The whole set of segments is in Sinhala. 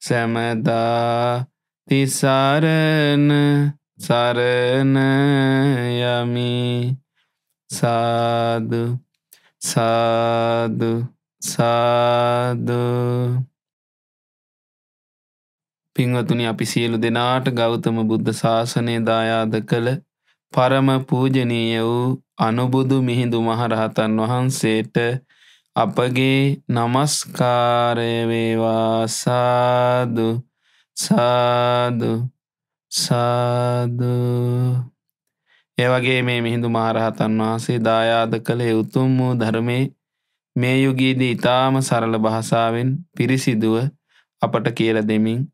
සැමදා තිසරණ සරණ යමි සාදු සාදු සාදු පිංවතුනි අපි සියලු දෙනාට ගෞතම බුද්ධ ශාසනය දායාද කළ පරම පූජනීය වූ අනුබුදු මිහිඳු මහරහතන් වහන්සේට අපගේ නමස්කාරයවේවා සාදු සාදු සාදු ඒවගේ මේ මිහිඳු මහරහතන් වහන්සේ දායාද කළේ උතුම් වූ ධර්මේ මේ යුගයේදී ඉතාම සරල භාසාාවෙන් පිරිසිදුව අපට කියල දෙමින්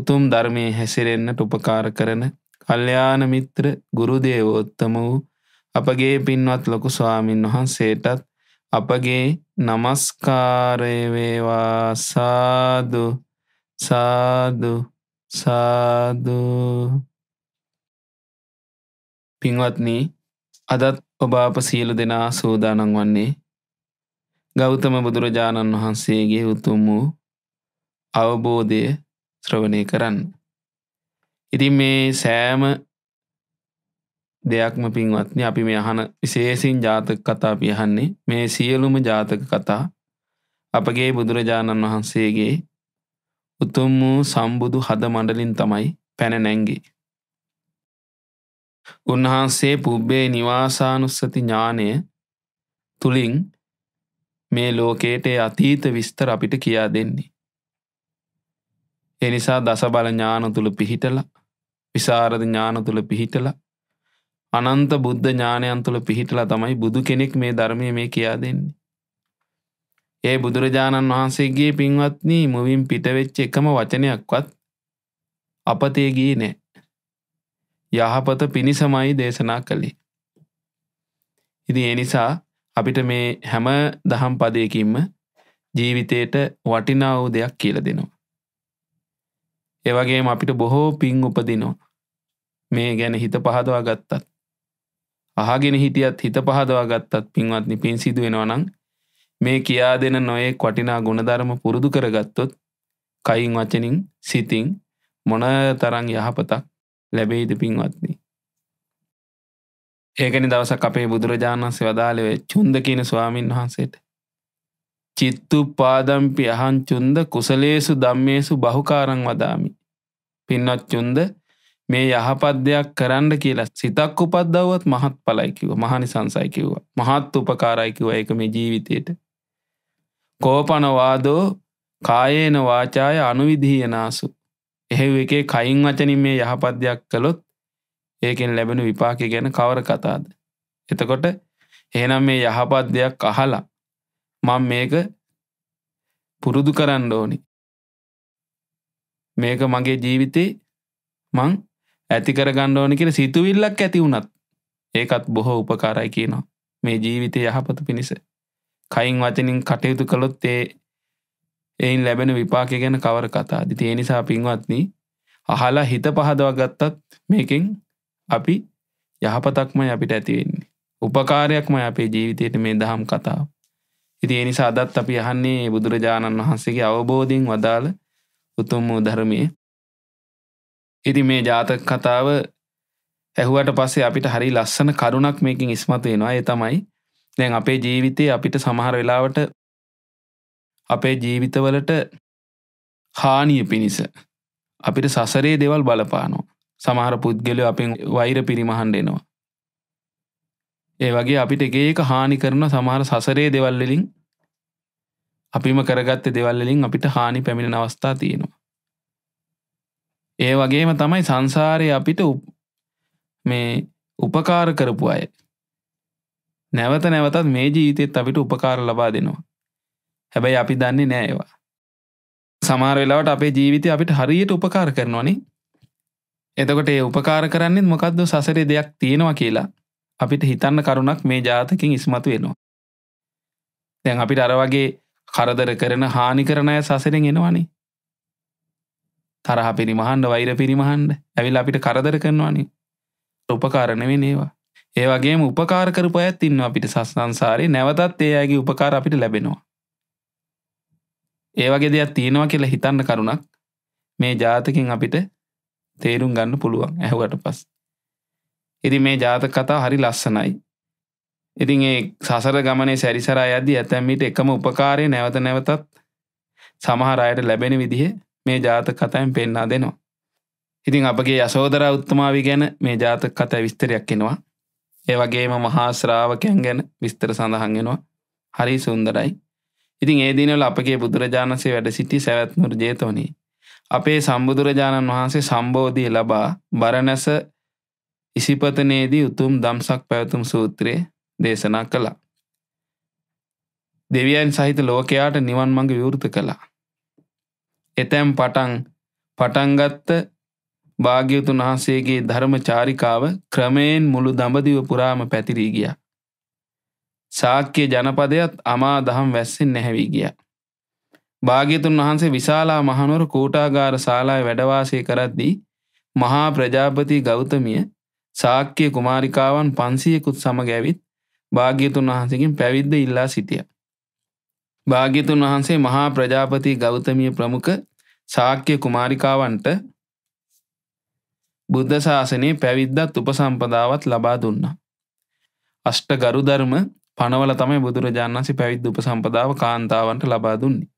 උතුම් ධර්මය හැසිරෙන්න්නට උපකාර කරන කල්්‍යයාන මිත්‍ර ගුරුදේවෝත්තම වූ අපගේ පින්වත් ලොකු ස්වාමින් වහන්සේටත් අපගේ නමස්කාරයවේවා සාදු සාදු සාදූ පින්වත්නී අදත් ඔබ අප සියලු දෙනා සූදානන් වන්නේ ගෞතම බුදුරජාණන් වහන්සේගේ උතුම් වූ අවබෝධය ශ්‍රවණය කරන්න. ඉතින් මේ සෑම දෙයක්ම පින්වත්නි අපි මේ අහන විශේසින් ජාතක කතා පියහන්නේ මේ සියලුම ජාතක කතා අපගේ බුදුරජාණන් වහන්සේගේ උතුම් වූ සම්බුදු හද මඩලින් තමයි පැන නැංගේ. උන්වහන්සේ පුබ්බේ නිවාසානුස්සති ඥානය තුළින් මේ ලෝකයට අතීත විස්තර අපිට කියා දෙන්නේ. එනිසා දස බල ඥාන තුළ පිහිටල විසාරධ ඥාන තුළ පිහිටලා අනන්ත බුද්ධ ඥානයන් තුළ පිහිටලා තමයි බුදු කෙනෙක් මේ ධර්මය මේ කියා දෙන්නේ. ඒ බුදුරජාණන් වහන්සේගේ පින්වත්නී මුවින් පිටවෙච්ච එකම වචනයක්වත් අපතේගී නෑ. යහපත පිණිසමයි දේශනා කළේ. ඉති එනිසා අපිට මේ හැම දහම් පදයකින්ම ජීවිතයට වටිනා වූ දෙයක් කියල දෙනවා. ඒවගේම අපිට බොහෝ පින් උපදිනෝ මේ ගැන හිත පහදවා ගත්තත්. අහගෙන හිටියත් හිත පහදවා ගත්තත් පින්වත්නි පින් සිදුවෙනවනං මේ කියා දෙන නොයේ කොටිනා ගුණධර්ම පුරුදු කරගත්තොත් කයින් වචනින් සිතින් මොන තරං යහපතක් ලැබෙයිද පින්වත්නි. ඒකනි දවසක් අපේ බුදුරජාණන්සේ වදාළවේ චුන්ද කියන ස්වාමීන් වහන්සේට. චිත්තු පාදම්පි අහං චුන්ද කුසලේසු දම්මේසු බහුකාරං වදාමි. පින්නොත් චුන්ද මේ යහපත් දෙයක් කරන්න කියලා සිතක් උපද්දවත් මහත් පලයිකිව මහනි සංසයිකිව්ව මහත් උපකාරයිකිව එක මේ ජීවිතයට. කෝපනවාදෝ කායේන වාචාය අනුවිදිහයනාසු. එහෙව් එකේ කයින් වචනින් මේ යහපත් දෙයක් කළොත් ඒකෙන් ලැබෙන විපාක ගැන කවර කතාද. එතකොට එහෙනම් මේ යහපත් දෙයක් අහලා මං මේක පුරුදු කරන්න ඕනි. මේක මගේ ජීවිතේ මං ඇතිකර ගණ්ඩෝන කියර සිතුවිල්ලක් ඇති වුණත් ඒකත් බොහෝ උපකාරයි කියනවා මේ ජීවිතය යහපත පිණිස කයින් වචනින් කටයුතු කළොත් ඒ එයින් ලැබෙන විපාක ගැන කවර කතා දිති ඒ නිසා පින්වත්න අහලා හිත පහදවා ගත්තත් මේකෙන් අපි යහපතක්මයි අපිට ඇතිවෙන්නේ උපකාරයක්ම අපේ ජීවිතයට මේ දහම් කතාව ඉති එනිසා අදත් අපි යහන්නේ බුදුරජාණන් වහන්සේගේ අවබෝධීන් වදාළ උතුම් වූ ධර්මය ඉති මේ ජාතක කතාව ඇහුවට පස්සේ අපිට හරි ලස්සන කරුණක් මේකින් ඉස්මතු වෙනවා ඒ තමයි දැන් අපේ ජීවිතයේ අපිට සමහර වෙලාවට අපේ ජීවිතවලට හානිය පිණිස අපිට සසරේ දෙවල් බලපානවා සමහර පුද්ගලය අපෙන් වෛර පිරිමහන්ඩෙනවා ඒ වගේ අපිට එක ඒක හානි කරන සමහර සසරේ දෙවල්ලලින් අපිම කරගත්ත දෙවල්ලින් අපිට හානි පැමිණ අවස්ථා තියෙනවා ඒ වගේම තමයි සංසාරය අපිට මේ උපකාර කරපු අය. නැවත නැවතත් මේ ජීවිතෙත් අපිට උපකාර ලබා දෙනවා. හැබැයි අපි දන්නේ නෑ ඒවා. සමාර වෙලාවට අපේ ජීවිතය අපිට හරියට උපකාර කරනවනේ එතකොට ඒ උපකාර කරන්නේ මොකක්ද සසරේ දෙයක් තියෙනවා කියලා අපිට හිතන්න කරුණක් මේ ජාතකින් ඉස්මතු වෙනවා. දැන් අපිට අර වගේ කරදර කරන හානි කරණය සසරෙන් එනවානේ තරහ පිරිමහන්ඩ වෛර පිරිමහන්ඩ ඇවිල් අපිට කරදර කරනවානි උපකාරණවෙ ඒවා ඒ වගේ උපකාරකරපු ඇත් ඉන්න අපිට සස්නංසාරය නැවතත් ඒයාගේ උපකාර අපිට ලැබෙනවා. ඒවගේ දෙයක් තියෙනවා කියලා හිතන්න කරුණක් මේ ජාතකින් අපිට තේරුම් ගන්න පුළුවන් ඇහුවට පස්. ඉති මේ ජාතක කතා හරි ලස්සනයි. ඉතින් ඒ සසර ගමනේ සැරිසරා ඇදදි ඇතැම්මිට එකම උපකාරය නැවත නැවතත් සමහර අයට ලැබෙන විදිහ මේ ජාත කතයින් පෙන්නා දෙනවා. ඉතින් අපගේ යසෝදර උත්තමාවි ගැන මේ ජාත කත විස්තරයක් එෙනවා. ඒ වගේම මහා ශ්‍රාවකයන් ගැන විස්තර සඳහන්ගෙනවා හරි සුන්දරයි. ඉතින් ඒ දිනවල අපගේ බුදුරජාණන්සේ වැඩ සිටි සැවැත්නුර ජේතවනී. අපේ සම්බුදුරජාණන් වහන්සේ සම්බෝධිය ලබා බරණැස ඉසිපතනයේදී උතුම් දම්සක් පැවතුම් සූත්‍රයේ දේශනා කළා. දෙවියන් සහිත ලෝකයාට නිවන් මඟ විවෘත කළා. එතැම් පටන් පටන්ගත්ත භාග්‍යවතුන් වහන්සේගේ ධර්ම චාරිකාව ක්‍රමයෙන් මුළු දඹදිව පුරාම පැතිරී ගිය. ශාක්‍ය ජනපදයත් අමා දහම් වැස්සෙන් නැහැවී ගිය. භාග්‍යතුන් වහන්සේ විශාලා මහනුවර කෝටාගාර ශාලාය වැඩවාසය කරද්දී මහා ප්‍රජාපති ගෞතමිය ශාක්‍ය කුමාරිකාවන් පන්සියකුත් සමගැවිත් භාග්‍යතුන් වහන්සකින් පැවිද්ද ඉල්ලා සිටිය. භාග්‍යතුන් වහන්සේ මහා ප්‍රජාපති ගෞතමිය ප්‍රමුඛ ශාක්‍ය කුමාරිකාවන්ට බුද්ධ ශාසනයේ පැවිද්දත් උපසම්පදාවත් ලබා දුන්නා. අෂ්ට ගරු ධර්ම පනවල තමයි බුදුරජාණන් වහන්සේ පැවිද්ද උපසම්පදාව කාන්තාවන්ට ලබා දුන්නේ.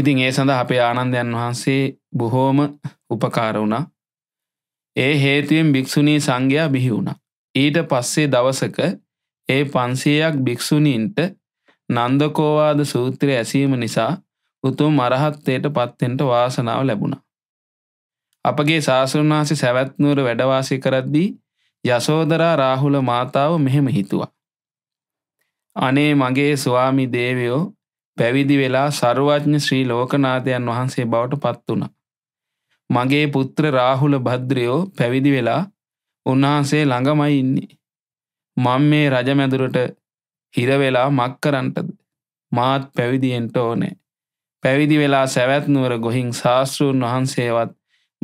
ඉතින් ඒ සඳහා අපේ ආනන්දයන් වහන්සේ බොහෝම උපකාර වුණා. ඒ හේතුවෙන් භික්‍ෂුණී සංඝයා බිහි වුණා. ඊට පස්සේ දවසක ඒ පන්සේයක් භික්‍ෂුණීන්ට නන්දකෝවාද සූත්‍රය ඇසීම නිසා උතුම් අරහත්තයට පත්තෙන්ට වාසනාව ලැබුණා. අපගේ ශාසුන්වාසි සැවැත්නුවර වැඩවාසය කරද්දී යසෝදරා රාහුල මාතාව මෙහෙම හිතුවා. අනේ මගේ ස්වාමි දේවයෝ පැවිදි වෙලා සරුවඥ ශ්‍රී ලෝකනාථයන් වහන්සේ බවට පත් වුණ. මගේ පුත්‍ර රාහුල භද්‍රයෝ පැවිදි වෙලා උන්වහන්සේ ළඟමයි ඉන්නේ. මං මේ රජමැදුරට හිරවෙලා මක්කරන්ටද මාත් පැවිදිෙන්ට ඕනේ. පැවිදි වෙලා සැවැත්නුවර ගොහින් ශාස්තෘූන් වහන්සේවත්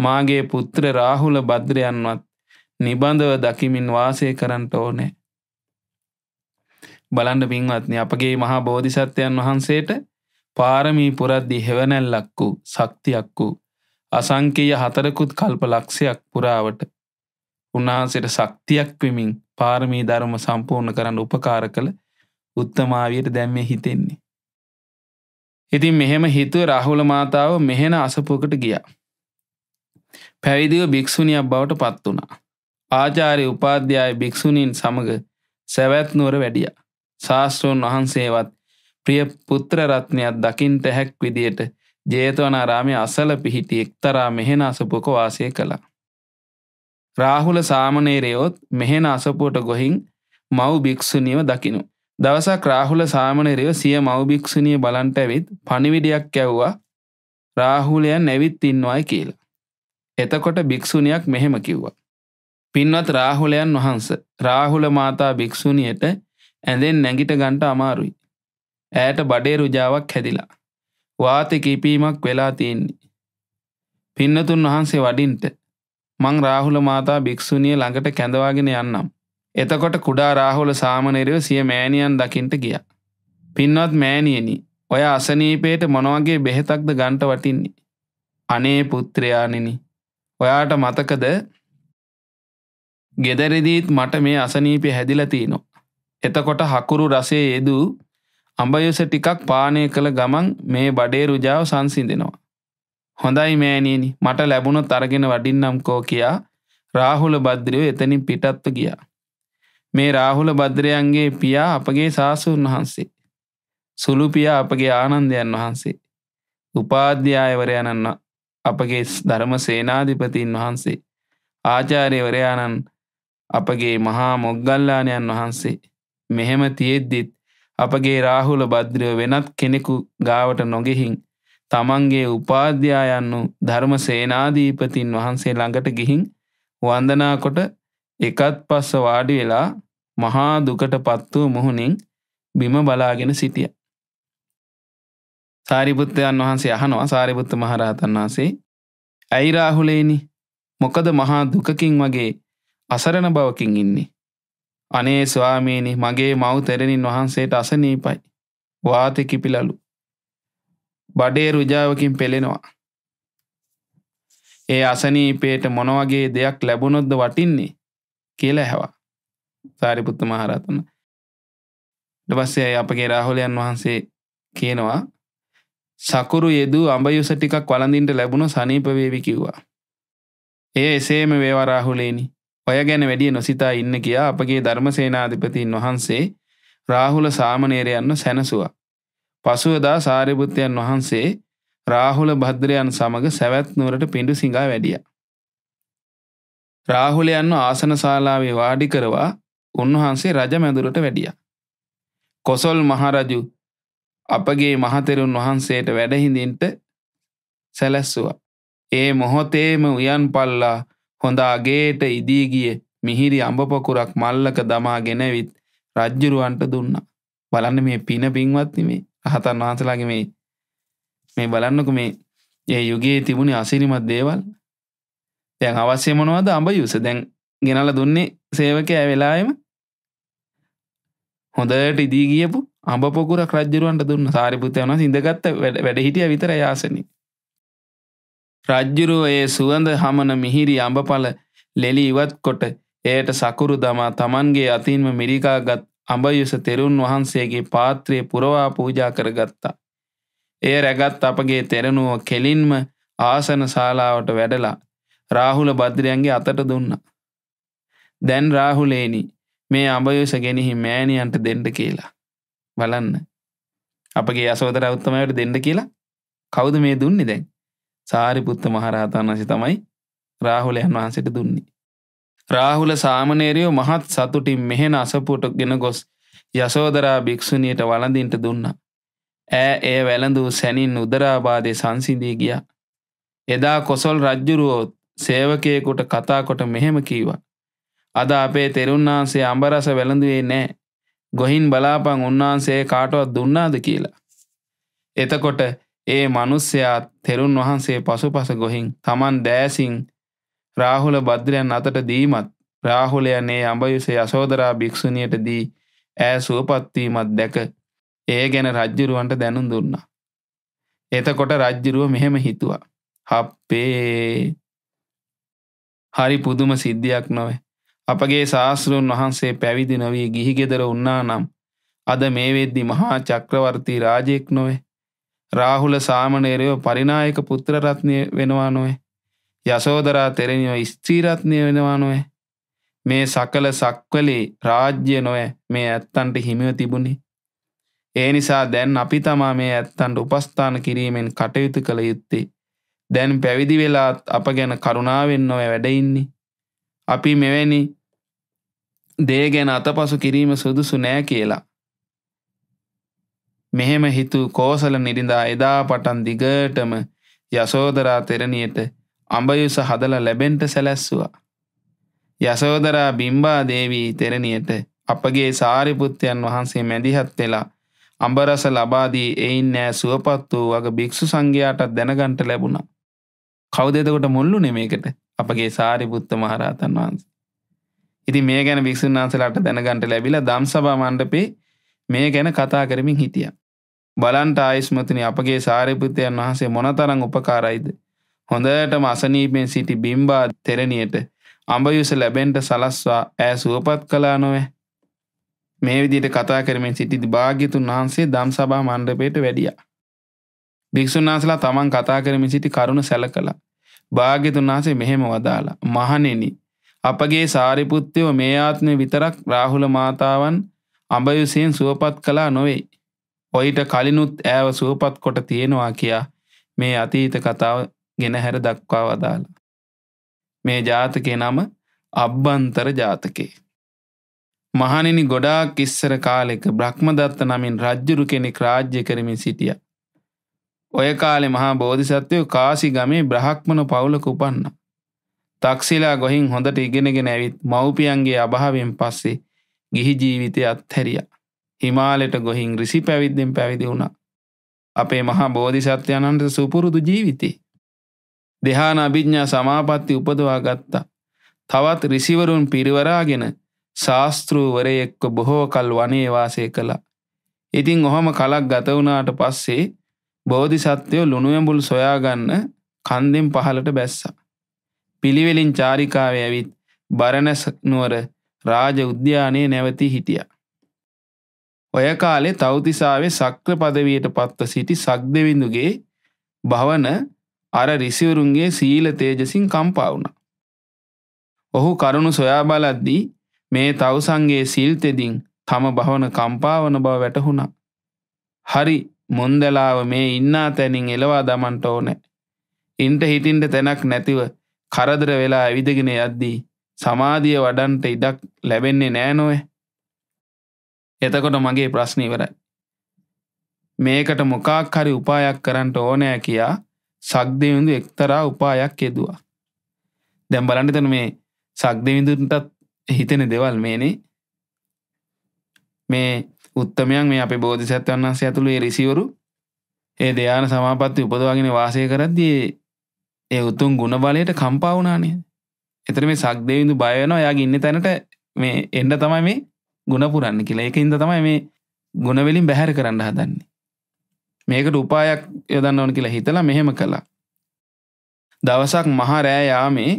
මාගේ පුත්‍ර රාහුල බද්‍රයන්වත් නිබඳව දකිමින් වාසය කරන්නට ඕනේ. බලන්ඩ පින්වත්න අපගේ මහා බෝධිසත්වයන් වහන්සේට පාරමී පුරද්දි හෙවනැල්ලක් වූ සක්තියක් වූ අසංකීය හතරකුත් කල්ප ලක්ෂයක් පුරාවට උන්වහන්සේට ශක්තියක් වෙමින් පාරමී ධර්ම සම්පූර්ණ කරන්න උපකාර කළ උත්තමාවියට දැම්ම හිතෙන්නේ. ඉතින් මෙහෙම හිතුව රහුල මාතාව මෙහෙන අසපුකට ගියා. පැවිදිව භික්‍ෂුණියක් බවට පත් වුණා. ආචාරය උපාධ්‍යාය භික්‍ෂුණීන් සමඟ සැවැත්නුවර වැඩිය. ශාස්ත්‍රෝන් වහන්සේවත් ප්‍රිය පුත්‍රරත්නයක් දකිින් තැහැක් විදියට ජේතවනාරාමය අසල පිහිටි එක්තරා මෙහෙන අසපුක වාසය කළා. රාහුල සාමනේරයෝත් මෙහෙන අසපුට ගොහින් මව් භික්‍ෂුණියව දකිනු. දවසක් රාහුල සාමනෙරයෝ සිය මවභික්ෂණය බලන්ට ඇවිත් පනිවිඩයක් ඇව්වා රාහුලයන් ඇවිත් ඉන්නවායි කියලා. එතකොට භික්‍ෂුණයක් මෙහෙම කිව්වා. පින්වත් රාහුලයන් වහන්ස රාහුල මාතා භික්‍ෂුණියට ඇඳෙන් නැගිට ගන්ට අමාරුයි. ඇයට බඩේ රුජාවක් හැදිලා. වාත කිපීමක් වෙලා තියෙන්නේ. පින්නතුන් වහන්සේ වඩින්ට මං රාහුල මාතා භික්‍ෂුණිය ළඟට කැඳවාගෙන යන්නම්. එතකොට කුඩා රාහුල සාමනේරව සිය මෑණියන් දකින්ට ගියා. පින්වත් මෑණියනි, ඔය අසනීපේට මොනවගේ බෙහෙතක්ද ගන්ට වටින්නේ? අනේ පුත්‍රයාණෙනි, ඔයාට මතකද? ගෙදරදීත් මට මේ අසනීපය හැදිලා තිනෝ. එතකොට හකුරු රසයේ යෙදූ අඹයස ටිකක් පානය කළ ගමන් මේ බඩේ රුජාව සංසිඳෙනවා. හොඳයි මෑණියනි, මට ලැබුණොත් අරගෙන වඩින්නම්කෝ කියා රාහුල බද්රිව එතනින් පිටත්ව ගියා. මේ රාහුල බද්‍රයන්ගේ පියා අපගේ සාසූන් වහන්සේ. සුළු පියා අපගේ ආනන්දයන් වහන්සේ. උපාධ්‍යායවරයණන්න අපගේ ධර්ම සේනාධිපතින් වහන්සේ. ආචාරයවරයාණන් අපගේ මහා මොග්ගල්ලානයන් වහන්සේ. මෙහෙම තියෙද්දිත් අපගේ රාහුල බද්‍රය වෙනත් කෙනෙකු ගාවට නොගෙහින් තමන්ගේ උපාධ්‍යායන්නු ධර්ම සේනාධීපතින් වහන්සේ ළඟට ගිහින් වන්දනාකොට එකත් පස්ස වාඩි වෙලා මහා දුකට පත් වූ මුහුණින් බිම බලාගෙන සිටිය. සාරිපුත්තයන් වහන්සේ අහනවා සාරිපුත්ත මහරහතන් වහන්සේ ඇයි රාහුලේනි මොකද මහා දුකකින් වගේ අසරණ බවකින් ඉන්නේ. අනේ ස්වාමීනි මගේ මව් තෙරණින් වහන්සේට අසනීපයි. වාතෙ කිපිලලු. බඩේ රුජාවකින් පෙළෙනවා. ඒ අසනීපයට මොනවගේ දෙයක් ලැබුණොද්ද වටින්නේ කියලා ඇහවා සාරිපුත්ත මහරහතන්න ඩවස්සේ අපගේ රාහුලයන් වහන්සේ කියනවා සකුරු යෙදූ අඹයුස ටිකක් වලඳින්ට ලැබුණු සනීපවේවි කිව්වා එය එසේම වේවා රාහුලේනි ඔය ගැන වැඩිය නොසිතා ඉන්න කියා අපගේ ධර්මසේනාධිපතින් වහන්සේ රාහුල සාමනේරයන්ව සැනසුවා පසුවදා සාරිපුත්තයන් වහන්සේ රාහුල භද්‍රයන් සමඟ සැවැත්නුවරට පිඩු සිංහා වැඩියා රාහුලයන්ව ආසන ශාලාවේ වාඩි කරවා උන්වහන්සේ රජ මැදුරට වැඩිය. කොසොල් මහරජු අපගේ මහතෙරුන් වහන්සේට වැඩහිඳින්ට සැලැස්සුවා. ඒ මොහොතේම උයන් පල්ලා හොඳ අගේට ඉදීගිය මිහිරි අඹපකුරක් මල්ලක දමා ගෙනවිත් රජ්ජුරුවන්ට දුන්න. බලන්න මේ පින පින්වත්ති මේ අහතන් වහන්සලාගේ මේ මේ බලන්නකු මේ ඒ යුගයේ තිබුණේ අසිරිමත් දේවල් දැන් අවශ්‍ය මොනවද අඹ යුස දැන් ගෙනල දුන්නේ සේවක ඇවෙලායම හොඳට ඉදී ගියපු අඹ පොකුර රජ්ජරුවන්ට දුන්න සාරිපුතයන සිදගත්ත වැඩ හිටිය විතර යාසනි. රජ්ජුරුව ඒ සුවඳ හමන මිහිරි අඹපල ලෙලි ඉවත් කොට එයට සකුරු දමා තමන්ගේ අතින්ම මිරිකාගත් අඹයුස තෙරුන් වහන්සේගේ පාත්‍රය පුරවා පූජා කරගත්තා. එය රැගත් අපගේ තෙරණුව කෙලින්ම ආසන ශාලාවට වැඩලා රාහුල බද්‍රයන්ගේ අතට දුන්න. දැන් රාහුලේනි මේ අඹයෝස ගෙනෙහි මෑණියන්ට දෙන්ඩ කියලා. බලන්න. අපගේ අසෝදර උත්තමයට දෙන්න කියලා කවුද මේ දුන්නේ දැන් සාරිපුත්ත මහරහතන් වසි තමයි රාහුලයන් වහන්සට දුන්නේ. රාහුල සාමනේරියෝ මහත් සතුටින් මෙහෙන අසපුට ගෙන ගොස් යසෝදරා භික්‍ෂුණියට වලඳින්ට දුන්න. ඇ ඒ වැළඳූ සැනින් උදරාබාදය සංසිදී ගිය. එදා කොසොල් රජ්ජුරුවෝත් සේවකයෙකුට කතාකොට මෙහෙම කීවා. අද අපේ තෙරුන්නාන්සේ අඹරස වැළඳුවේ නෑ. ගොහින් බලාපන් උන්වහන්සේ කාටවත් දුන්නාද කියලා. එතකොට ඒ මනුස්සයාත් තෙරුන් වහන්සේ පසුපස ගොහින් තමන් දෑසින් රාහුල බද්‍රයන් අතට දීමත් රාහුලයනේ අඹයුසේ යසෝදරා භික්‍ෂුණියට දී ඇ සුවපත්වීමත් දැක ඒ ගැන රජ්ජුරුවන්ට දැනුම් දුන්නා. එතකොට රජ්ජිරුව මෙහෙම හිතුවා. හප්පේ හරි පුදුම සිද්ධියක් නොවේ. අපගේ ශාස්තෘන් වහන්සේ පැවිදි නොවී ගිහිගෙදර උන්නා නම් අද මේ වෙද්දි මහා චක්‍රවර්තී රාජයෙක් නොවේ. රාහුල සාමණේරයෝ පරිනායක පුත්‍රරත්නය වෙනවා නොවේ. යසෝදරා තෙරණියෝ ස්ත්‍රීරත්නය වෙනවා නොවේ. මේ සකල සක්වලේ රාජ්‍ය නොවේ මේ ඇත්තන්ට හිමිව තිබුණි. ඒ නිසා දැන් අපි තමා මේ ඇත්තන්ට උපස්ථාන කිරීමෙන් කටයුතු කළ යුත්තේ. දැන් පැවිදි වෙලාත් අප ගැන කරුණාවෙන් නොව වැඩඉන්නේ. අපි මෙවැනි දේ ගැන අතපසු කිරීම සුදුසු නෑ කියලා. මෙහෙම හිතු කෝසල නිරිඳා එදා පටන් දිගටම යසෝදරා තෙරණියට අඹයුස හදල ලැබෙන්ට සැලැස්සුවා. යසෝදරා බිම්බා දේවී තෙරණියට අපගේ සාරිපුත්්‍යයන් වහන්සේ මැදිහත් වෙලා අඹරස ලබාදී එයින් නෑ සුවපත් වූ වගේ භික්‍ෂු සංඝයාටත් දැනගන්ට ලැබුණා. කෞදතකොට මුල්ලු නෙමේකට අපගේ සාරි පුත්ත මහරහතන් වහන්ස. ඉති මේ ගැන භික්ෂන් වන්සලාට දැනගන්ට ලැබිලා දම් සභා මණ්ඩපේ මේ ගැන කතා කරමින් හිටිය. බලන්ට ආයිස්මතින අපගේ සාරිපුත්තයන් වහන්සේ මොනතරං උපකාරයිද. හොඳටම අසනීපෙන් සිටි බිම්බා තෙරණියට අඹයුස ලැබෙන්ට සලස්වා ඇ සුවපත් කලා නොවේ. මේ විදිට කතා කරමින් සිටිදි භාග්‍යතුන් වහන්සේ දම් සභා මණ්ඩපයට වැඩියා. භික්‍ෂුන් වහන්සලා තමන් කතා කරමින් සිටි කරුණ සැල කළා. භාග්‍යතුන් වහන්සේ මෙහෙම වදාලා. මහණෙනි අපගේ සාරිපුත්්‍යයෝ මේ ආත්මය විතරක් රාහුල මාතාවන් අඹයුසයෙන් සුවපත් කලා නොවෙයි. ඔයිට කලිනුත් ඇව සුවපත් කොට තියෙනවා කියා මේ අතීත කතාව ගෙනහැර දක්වා වදාලා. මේ ජාතකය නම අබ්බන්තර ජාතකේ. මහනිනි ගොඩාක් ඉස්සර කාලෙක බ්‍රහ්මදත්ත නමින් රජ්ජුරු කෙනෙක් රාජ්‍ය කරමින් සිටිය. ඔය කාලෙ මහා බෝධිසත්වයෝ කාසි ගමේ බ්‍රහක්මන පවුලක උපන්න. තක්සිලා ගොහින් හොඳට ඉගෙනගෙන ඇවිත් මව්පියන්ගේ අභාවෙන් පස්සේ ගිහි ජීවිතය අත්හැරිය. හිමාලෙට ගොහින් රිසි පැවිද්දෙන් පැවිදි වුණ. අපේ මහා බෝධිසත්වයනන්ට සුපුරුදු ජීවිතේ. දෙහාන අභිඥ්ඥා සමාපත්ති උපදවා ගත්තා. තවත් රිසිවරුන් පිරිවරාගෙන ශාස්තෘූවරය එක්ක බොහෝ කල් වනේවාසය කළා. ඉතිං ඔහොම කලක් ගතවුනාට පස්සේ බෝධි සත්‍යයෝ ලුණුවඹුල් සොයාගන්න කන්දෙන් පහලට බැස්සා. පිළිවෙලින් චාරිකාව ඇවිත් බරණැස් නුවර රාජ උද්‍යානයේ නැවති හිටියා. ඔය කාලේ තවතිසාවේ සක්‍ර පදවියට පත්ව සිටි සක් දෙවිඳුගේ භවන අර රිසිවරුන්ගේ සීල තේජසින් කම්පාවුණ. ඔහු කරුණු සොයා බලද්දී මේ තවසන්ගේ සිල්තෙදින් තම භවන කම්පාවන බව වැටහුණා. හරි මුන්දලාව මේ ඉන්නා තැනින් එලවා දමන්ට ඕනෑ. ඉන්ට හිටින්ට තැනක් නැතිව කරදර වෙලා ඇවිදගෙන යද්දී සමාධිය වඩන්ට ඉඩක් ලැබෙන්නේ නෑනොවේ. එතකොට මගේ ප්‍රශ්නීවරයි. මේකට මොකාක් හරි උපායක් කරන්නට ඕනෑ කියා සක්දවිඳු එක්තරා උපායක් යෙදවා. දැම් බලන්ටතන මේ සක්දවිඳුන්ටත් හිතෙන දෙවල් මේනේ මේ උත්තමයන් මේ අප බෝධිසත්වන් වන්සේ ඇතුළේ රිසිවරු ඒ දෙයාන සමාපත්ති උපදවාගෙන වාසය කරද්දී ඒ උතුන් ගුණ බලයට කම්පාවුනානේ එතර මේ සක්දේවිඳු බයවනවා යාගේ ඉන්න තැනට මේ එන්ඩ තමයි මේ ගුණපුරන්න කියලා එක ඉද තමයි මේ ගුණවෙලින් බැහැර කරන්න හදන්නේ මේකට උපායක් යොදන්න ඕන කියලා හිතලා මෙහෙම කළා දවසක් මහා රෑ යාමේ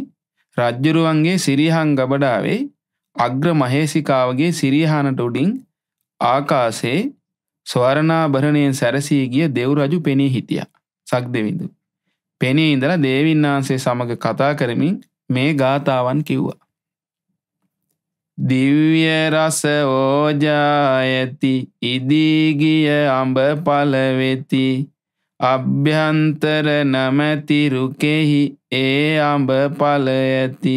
රජ්ජුරුවන්ගේ සිරිහං ගබඩාවේ අග්‍ර මහේසිකාවගේ සිරිහානට උඩින් ආකාසේ ස්වරණාභරණයෙන් සැරසී ගිය දෙව් රජු පෙනී හිටියා. සක්දෙවිඳු. පෙනී ඉඳලා දේවින්නාන්සේ සමග කතා කරමින් මේ ගාතාවන් කිව්වා. දිව්‍ය රස ඕජායති ඉදිගිය අඹ පළවෙති අභ්‍යන්තර නැමැති රුකෙහි ඒ අඹ පළ ඇති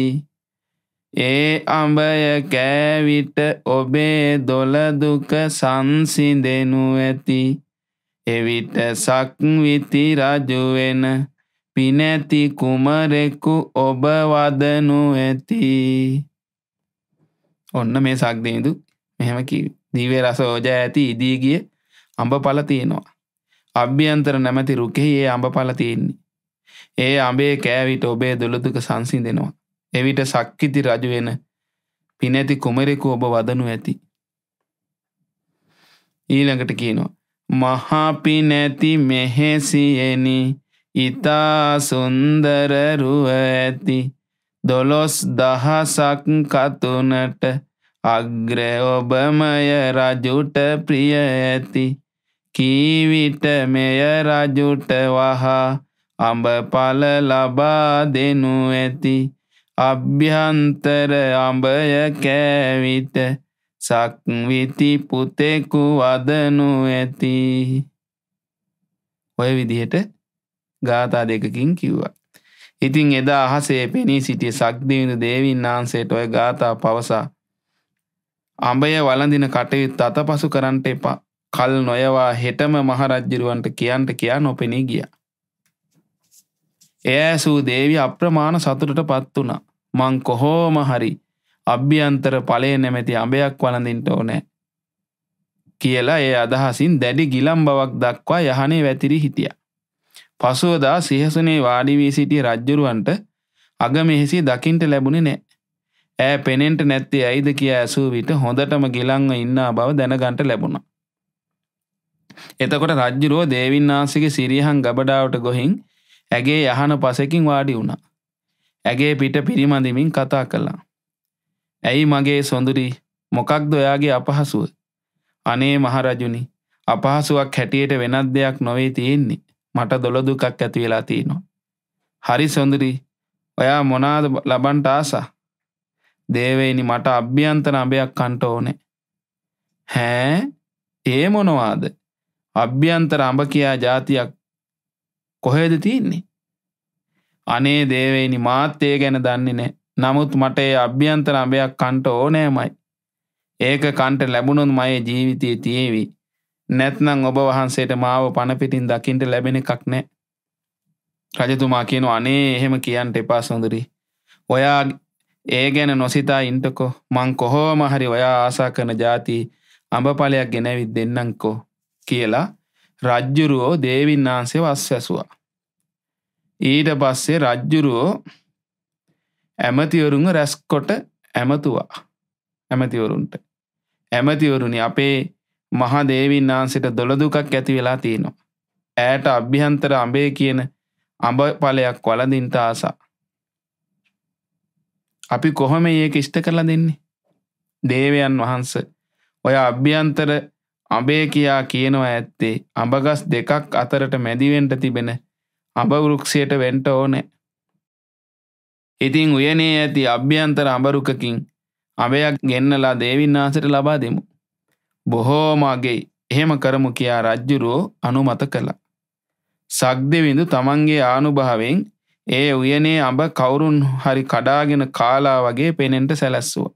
ඒ අඹය කෑවිට ඔබේ දොළදුක සංසිඳෙනු ඇති එවිට සක්විති රජුවෙන පිනැති කුමරෙකු ඔබ වදනු ඇති ඔන්න මේ සක්දේදු මෙහෙම දීවේ රස ෝජ ඇති ඉදී ගිය අඹ පල තියෙනවා අභ්‍යන්තර නැමැති රුකෙහි ඒ අඹ පල තියෙන්නේ ඒ අඹේ කෑවිට ඔබේ දුළදුක සංසිඳෙනවා එවිට සක්කිති රජුවෙන පිනැති කුමරෙකු ඔබ වදනු ඇති. ඊළඟට කියනවා. මහාපි නැති මෙහෙසියනි ඉතා සුන්දරරුව ඇති දොළොස් දහසක් කතුනට අග්‍ර ඔබමය රජුට ප්‍රිය ඇති කීවිට මෙය රජුට වහා අඹ පල ලබා දෙනු ඇති අභ්‍යන්තර අඹය කෑවිත සක්විති පුතෙකු වදනු ඇති ඔය විදිහට ගාථා දෙකකින් කිව්වා. ඉතින් එදා අහසේ පෙනී සිටිය සක්දිවිඳ දේවීන් වහන්සේට ඔය ගාථා පවසා අඹය වළඳින කටයුත් අතපසු කරන්නට එපා. කල් නොයවා හෙටම මහරජ්ජිරුවන්ට කියන්ට කියා නොපෙනී ගිය. එය ඇසූ දේවි අප්‍රමාණ සතුටට පත් වනා. මං කොහෝම හරි අභ්‍යන්තර පලේ නැමැති අඹයක් වලඳින්ට ඕනෑ. කියලා ඒ අදහසින් දැඩි ගිලම් බවක් දක්වා යහනේ වැතිරි හිටිය. පසුවදා සිහසනේ වාඩිවී සිටි රජ්ජුරුවන්ට අගමෙහෙසි දකිින්ට ලැබුණි නෑ. ඇ පෙනෙන්ට නැත්තේ ඇයිද කිය ඇසූ විට හොඳටම ගිලංව ඉන්න බව දැනගන්ට ලැබුණ. එතකොට රජ්ජුරුව දේවින්නාසිගේ සිරියහන් ගබඩාවට ගොහින් ඇගේ යහන පසෙකින් වාඩි වුණා. ඇගේ පිට පිරිමඳමින් කතා කළා. ඇයි මගේ සොඳුරි මොකක්ද ඔයාගේ අපහසුව. අනේ මහරජුනි අපහසුවක් හැටියට වෙනත් දෙයක් නොවේ තියෙන්නේ මට දොළදුකක් ඇති වෙලා තියෙනවා. හරි සොඳුරි ඔයා මොනාද ලබන්ට ආසා. දේවෙයිනි මට අභ්‍යන්තන අභයක් කන්ට ඕනේ. හෑ ඒ මොනවාද අභ්‍යන්තර අඹ කියා ජාතියක් කොහේද තියන්නේ අනේ දේවෙනි මාත්‍යය ගැන දන්නේ නෑ. නමුත් මට ඒ අභ්‍යන්තර අභයක් කන්ට ඕනෑමයි. ඒක කන්ට ලැබුණොත් මයේ ජීවිතය තියේවි. නැත්නම් ඔබ වහන්සේට මාව පණපිටින් දකිින්ට ලැබෙන එකක් නෑ. රජතුමා කියනු අනේ එහෙම කියන්ට එපා සොඳරී. ඔයා ඒ ගැන නොසිතා ඉන්ටකෝ මං කොහෝම හරි ඔයා ආසා කරන ජාති අඹපලයක් ගෙනැවිත් දෙන්නංකෝ කියලා රජ්ජුරුවෝ දේවින්නාන්සේ වස් ඇසුවා. ඊට පස්සේ රජ්ජුරුවෝ ඇමතිවරුන් රැස්කොට ඇමතුවා ඇමතිවරුන්ට ඇමතිවරුණි අපේ මහා දේවින් වහන්සට දොළදුකක් ඇති වෙලා තියෙනවා. ඇයට අභ්‍යහන්තර අඹේ කියන අඹ පලයක් වලදින්ට ආසා. අපි කොහොම ඒ ඉෂ්ට කරලා දෙන්නේ. දේවයන් වහන්ස ඔය අභ්‍යන්තර අඹේ කියා කියනවා ඇත්තේ අඹගස් දෙකක් අතරට මැදිවෙන්ට තිබෙන අඹවෘක්ෂයට වෙන්ට ඕනේ. ඉතින් උයනේ ඇති අභ්‍යන්තර අඹරුකකින් අඹයක් ගෙන්නලා දේවින්නාසට ලබා දෙමු. බොහෝම අගෙයි එහෙම කරමු කියා රජ්ජුරුවෝ අනුමත කළා. සක්දෙවිඳු තමන්ගේ ආනුභාවයෙන් ඒ උයනේ අඹ කවුරුන් හරි කඩාගෙන කාලා වගේ පෙනෙන්ට සැලැස්සුවා.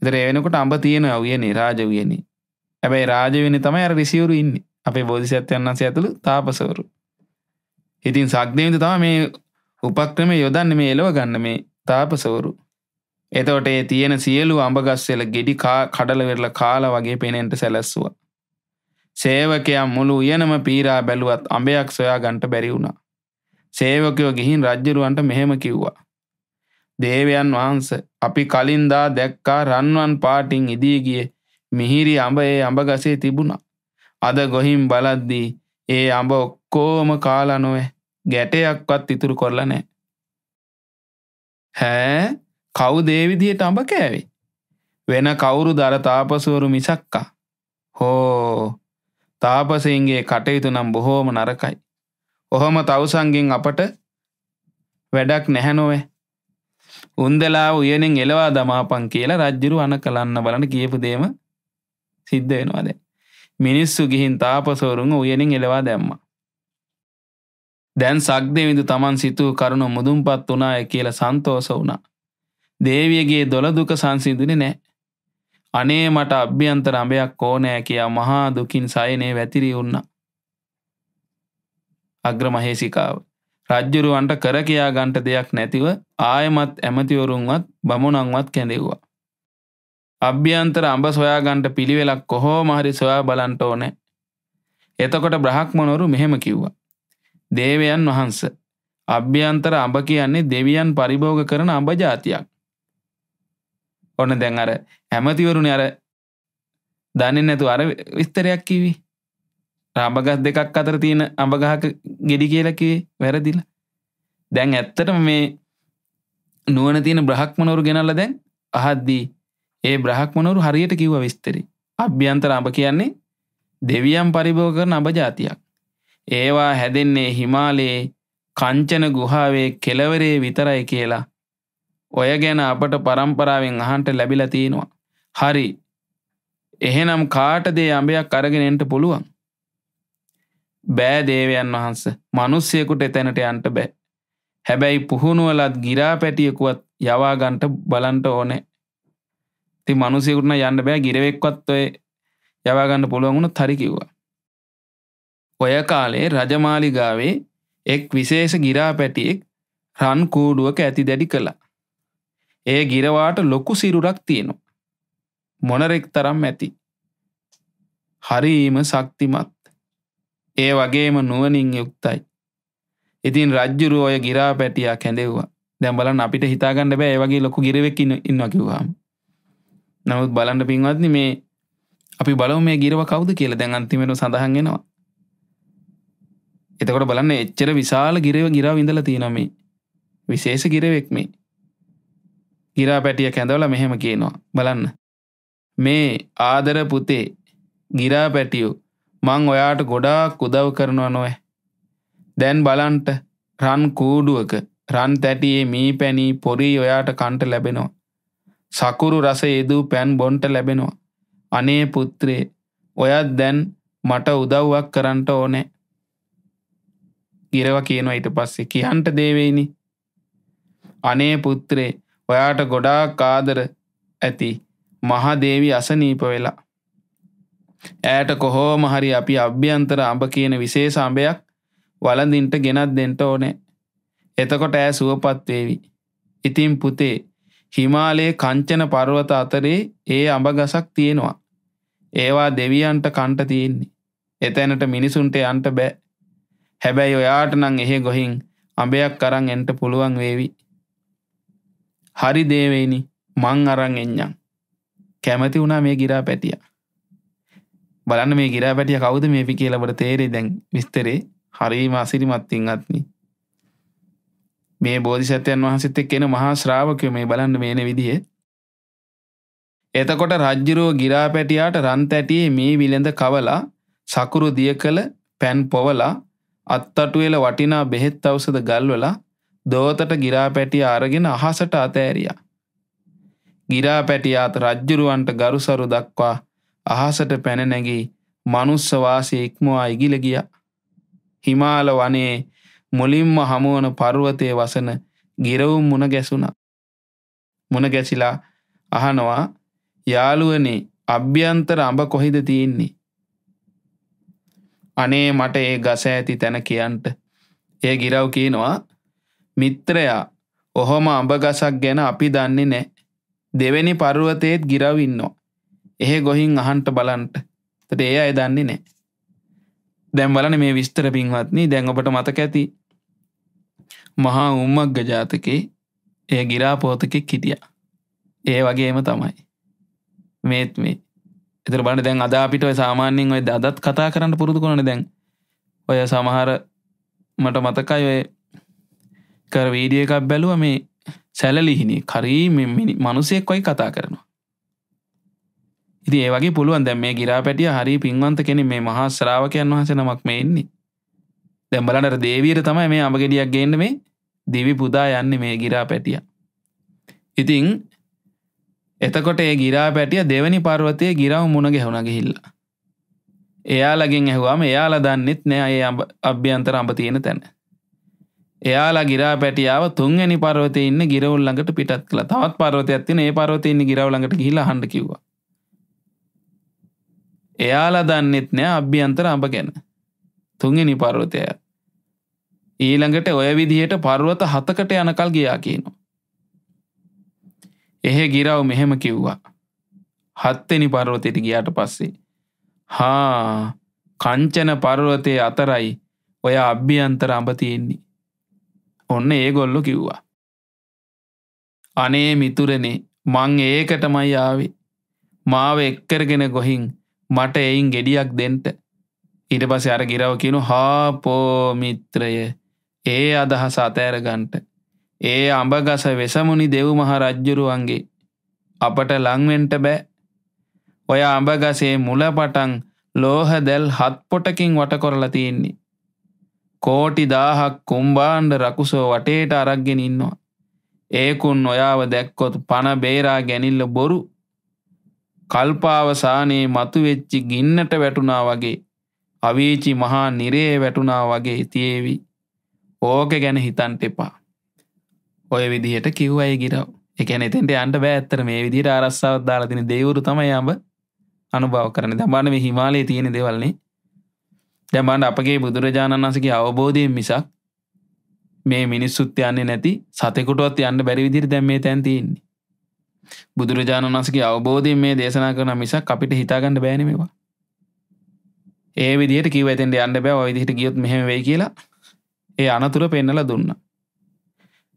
ඉතින් ඒ වෙනකොට අඹ තියෙනවා උයනේ රාජ උයනේ. හැබැයි රාජ උයනේ තමයි අර රිසිවරු ඉන්නේ. අපේ බෝධිසත්වයන් වහන්සේ ඇතුළු තාපසවරු. ඉතින් සක්දේවිද තම මේ උපක්‍රම යොදන්න මේ එලව ගන්න මේ තාපසවරු. එතවට ඒ තියෙන සියලු අඹගස්වෙල ගෙඩි කඩලවෙරල කාල වගේ පෙනෙන්ට සැලැස්සුව. සේවකයම් මුළු උයනම පීරා බැලුවත් අඹයක් සොයා ගන්ට බැරි වුණා. සේවකයෝ ගිහින් රජ්ජරුවන්ට මෙහෙම කිව්වා. දේවයන් වහන්ස අපි කලින්දා දැක්කා රන්වන් පාටිං ඉදීගිය මිහිරි අඹ ඒ අඹගසේ තිබුණා. අද ගොහිම් බලද්දී ඒ අඹ ඔක් ඔක්කෝම කාලා නොවේ ගැටයක්වත් ඉතුරු කොරලා නෑ. හෑ කවු දේවිදියට අඹ කෑවේ. වෙන කවුරු දර තාපසුවරු මිසක්කා. හෝ තාපසයන්ගේ කටයුතු නම් බොහෝම නරකයි. ඔහොම තවසන්ගෙන් අපට වැඩක් නැහැනොවේ. උන්දලා උයනෙන් එලවා දමාපන් කියලා රජ්ජුරු අන කලන්න බලන කියපු දේම සිද්ධ වෙනවාද. මිනිස්සු ගිහින් තාපසෝරුන් උයනෙන් එලවා දැම්මා. දැන් සක්දෙවිඳු තමන් සිතූ කරුණු මුදුම්පත් වනාය කියල සන්තෝස වුණා. දේවියගේ දොළදුක සංසිදුනි නෑ. අනේ මට අභ්‍යන්තර අඹයක් ඕනෑ කියා මහා දුකින් සයනේ වැතිරී උන්න. අග්‍රමහේසිකාව. රජ්ජුරුවන්ට කරකයා ගන්ට දෙයක් නැතිව ආයමත් ඇමතිවරුන්වත් බමුණංවත් කැඳෙව්වා. අභ්‍යන්තර අඹ සොයාගන්ට පිළිවෙලක් කොහෝ මහරි සොයා බලන්ට ඕනෑ. එතකොට බ්‍රහක්මනොරු මෙහෙම කිව්වා. දේවයන් වහන්ස. අභ්‍යන්තර අඹ කියන්නේ දෙවියන් පරිභෝග කරන අඹ ජාතියක්. ඔන්න දැන් අර හැමතිවරුණ අර දන්නේ නැතු අර විස්තරයක් කිවි. රාභගස් දෙකක් අතර තියෙන අඹගහක ගෙඩි කියලකිවේ වැරදිල. දැන් ඇත්තටම මේ නුවන තියෙන බ්‍රහක්මනවරු ගෙනල්ල දැන් අහද්දී ඒ බ්‍රහක්මනවරු හරියට කිව්ව විස්තරි. අභ්‍යන්තර අඹ කියන්නේ දෙවියම් පරිභෝග කරන අඹ ජාතියක්. ඒවා හැදෙන්නේ හිමාලයේ කංචන ගුහාවේ කෙලවරේ විතරයි කියලා. ඔය ගැන අපට පරම්පරාවෙන් අහන්ට ලැබිල තියෙනවා. හරි එහෙනම් කාටදේ අඹයක් අරගෙනෙන්ට පුළුවන්. බෑ දේවයන් වහන්ස මනුස්්‍යයකුට එතැනට යන්ට බෑ. හැබැයි පුහුණුවලත් ගිරා පැටියකුවත් යවාගන්ට බලන්ට ඕනේ. ති මනුසයකුටන යන්න බෑ ගිරවෙක්වත් ඔය යවාගන්න පුළුවන්ුණු තරිකිව්වා. ඔය කාලේ රජමාලිගාවේ එක් විශේෂ ගිරා පැටියෙක් රන් කූඩුවක ඇති දැඩි කළා. ඒ ගිරවාට ලොකු සිරුරක් තියෙනවා. මොනරෙක් තරම් ඇති. හරීම සක්තිමත්. ඒ වගේම නුවනින් යුක්තයි. ඉතින් රජ්ජුරුව ඔය ගිරා පැටියා කැඳෙව්වා දැම්බලන් අපිට හිතාගන්න බෑ වගේ ලොකු ගිරවෙක් ඉන්නකිවාම. නමුත් බලන්න පින්වත්න මේ අපි බලව මේ ගිරව කවුද කියල දැන් අන්තිමට සඳහන්ගෙනවා එතකොට බලන්න එච්චර විශාල ගිරව ගිරා විඳල තියෙනම විශේෂ ගිරවෙක් මේ ගිරා පැටිය කැඳවල මෙහෙම කියනවා බලන්න මේ ආදර පුතේ ගිරා පැටියු මං ඔයාට ගොඩාක් උදව් කරනවා නොවැ දැන් බලන්ට රන් කූඩුවක රන් තැටියේ මී පැණී පොරී ඔයාට කන්ට ලැබෙනවා. සකුරු රස යෙදූ පැන් බොන්ට ලැබෙනවා. අනේ පුත්‍රේ ඔයත් දැන් මට උදව්වක් කරන්ට ඕනේ. ගිරව කියනවා ඊට පස්සේ කියන්ට දේවේනි අනේ පුත්‍රේ ඔයාට ගොඩාක් ආදර ඇති මහදේවි අසනීප වෙලා ඇයට කොහෝම හරි අපි අභ්‍යන්තර අඹ කියන විශේෂ අඹයක් වලඳින්ට ගෙනත් දෙන්ට ඕනේ එතකොට ඇ සුවපත් වේවි ඉතින් පුතේ හිමාලයේ කංචන පර්වත අතරේ ඒ අඹගසක් තියෙනවා ඒවා දෙවියන්ට කණ්ට තියෙන්නේ එතැනට මිනිසුන්ට යන්ට බෑ හැබැයි ඔයාට නං එහෙ ගොහින් අඹයක් කරං එන්ට පුළුවන් වේවි. හරි දේවෙයිනි මං අරං එං්ඥං. කැමති වුණා මේ ගිරා පැටිය. බලන්න මේ ගිරා පැටිය කවුද මේ පි කියලබට තේරේ දැන් විස්තරේ හරීම අසිරිමත්තිං අත්නි. මේ බෝධිසතයන් වහන්සත කෙන මහා ශ්‍රාවකය මේ බලන්න මේන විදිහ. එතකොට රජ්ජුරුව ගිරා පැටියාට රන්තැටියේ මේ විලඳ කවලා සකුරු දිය කළ පැන් පොවලා අත්තටුවෙල වටිනා බෙහෙත් අවසද ගල්වලා දෝතට ගිරාපැටිය අරගෙන අහසට අතෑරියා. ගිරාපැටියාත් රජ්ජුරුවන්ට ගරුසරු දක්වා අහසට පැනනැගී මනුස්සවාසය ඉක්මවා ඉගිල ගිය. හිමාල වනේ මුලින්ම හමුවන පරුවතය වසන ගිරවුම් මුණ ගැසුණා. මුණ ගැසිලා අහනවා යාළුවනේ අභ්‍යන්තර අඹ කොහිද තියෙන්නේ අනේ මට ඒ ගස ඇති තැන කියන්ට. ඒ ගිරව් කියනවා මිත්‍රයා ඔහොම අඹ ගසක් ගැන අපි දන්නේ නෑ. දෙවැනි පරුවතයේත් ගිරවඉන්නවා. එහෙ ගොහින් අහන්ට බලන්ට තට ඒ අය දන්නේ නෑ. දැම්වලන මේ විස්තර පින්වත්නී දැන් ඔබට මතක ඇති මහා උම්මක් ගජාතකේ ඒ ගිරාපෝතකෙක් හිටිය. ඒ වගේම තමයි. මේත් මේ එතර බණ දැන් අද අපිට සාමාන්‍යෙන් ඔය අදත් කතා කරන්න පුරුදු කොන දැන් ඔය සමහර මට මතකයි ඔය කර වීඩිය එකක් බැලුව මේ සැලලිහිනි කරී මනුසයෙක් කොයි කතා කරනවා ඉති ඒවගේ පුළුවන් දැම් මේ ගිරා පැටිය හරි පින්වන්ත කෙනෙ මේ මහා ශ්‍රාවකයන් වහස නමක් මේ එන්නේ දැම්බලට දේවීර තමයි මේ අමගෙඩියක් ගන්න මේ දිවි පුදා යන්න මේ ගිරා පැටිය ඉතිං එතකොට ඒ ගිරා පැටිය දෙවැනි පර්වතය ගිරව මුණ ගැහුණ ගිහිල්ලා. එයාලගින් ඇහුවාම එයාල දන්නෙත් නෑ ඒ අභ්‍යන්තර අඹ තියෙන තැන. එයාලා ගිරා පැටියාව තුන්ගනි පර්වතය ඉන්න ගිරවල්ලඟට පිටත් කළ තවත් පර්වතයක් තින ඒ පර්වතයඉන්න ගිරවලඟට ගිහිලා හඬ කිව්වා. එයාලා දන්නෙත් නෑ අභ්‍යන්තර අඹ ගැන තුන්ගනි පර්වතය. ඊළඟට ඔය විදිහයට පර්වත හතකට යනකල් ගියා කියනවා. එහෙ ගිරව් මෙහෙම කිව්වා. හත්තෙනි පර්වතයට ගියාට පස්සේ. හා කංචන පර්වතය අතරයි ඔය අභ්‍යන්තර අඹ තියෙන්නේ. ඔන්න ඒගොල්ලු කිව්වා. අනේ මිතුරනේ මං ඒකටමයි ආවේ. මාව එක්කරගෙන ගොහින් මට එයින් ගෙඩියක් දෙන්ට. ඉට පස අර ගිරව කියනු හාපෝ මිත්‍රය ඒ අදහස අතෑරගන්ට ඒ අඹගස වෙසමුණි දෙව් මහ රජ්ජුරුවන්ගේ අපට ලංවෙන්ට බෑ ඔය අඹගසේ මුලපටන් ලෝහ දැල් හත් පොටකින් වටකොරලා තියෙන්නේ කෝටි දාහක් කුම්බාණ්ඩ රකුසෝ වටේට අරක්ගෙන ඉන්නවා ඒකුන් ඔයාව දැක්කොත් පණ බේරා ගැනිල්ල බොරු කල්පාවසානයේ මතුවෙච්චි ගින්නට වැටුනා වගේ අවීචි මහා නිරේ වැටුනා වගේ තියේවි ඕක ගැන හිතන්ට එපා ඔය විදිහට කිව් අය ගිරව එකන එතෙන්ට අන්ට බෑත්තර මේ විදිට අරස්සාවත් දාලතින දෙවරු තම යඹ අනුභව කරන දබාන මේ හිමාලයේ තියෙන දෙවල්න්නේ දැබන්ඩ අපගේ බුදුරජාණන් වසගේ අවබෝධයෙන් මිසක් මේ මිනිස්සුත් යන්නේ නැති සතෙකුටොත් යන්න බැරි විදිර දැම් මේ තැන්තින්නේ බුදුරජාණන් වන්සගේ අවබෝධයෙන් මේ දේශනා කරන මිසක් අපිට හිතාගන්න බෑනමවා. ඒ විදිට කිව ඇතෙන්ට අන්න බෑ විදිහට ගියොත් මෙහෙම වේ කියලා ඒ අනතුර පෙන්නල දුන්න.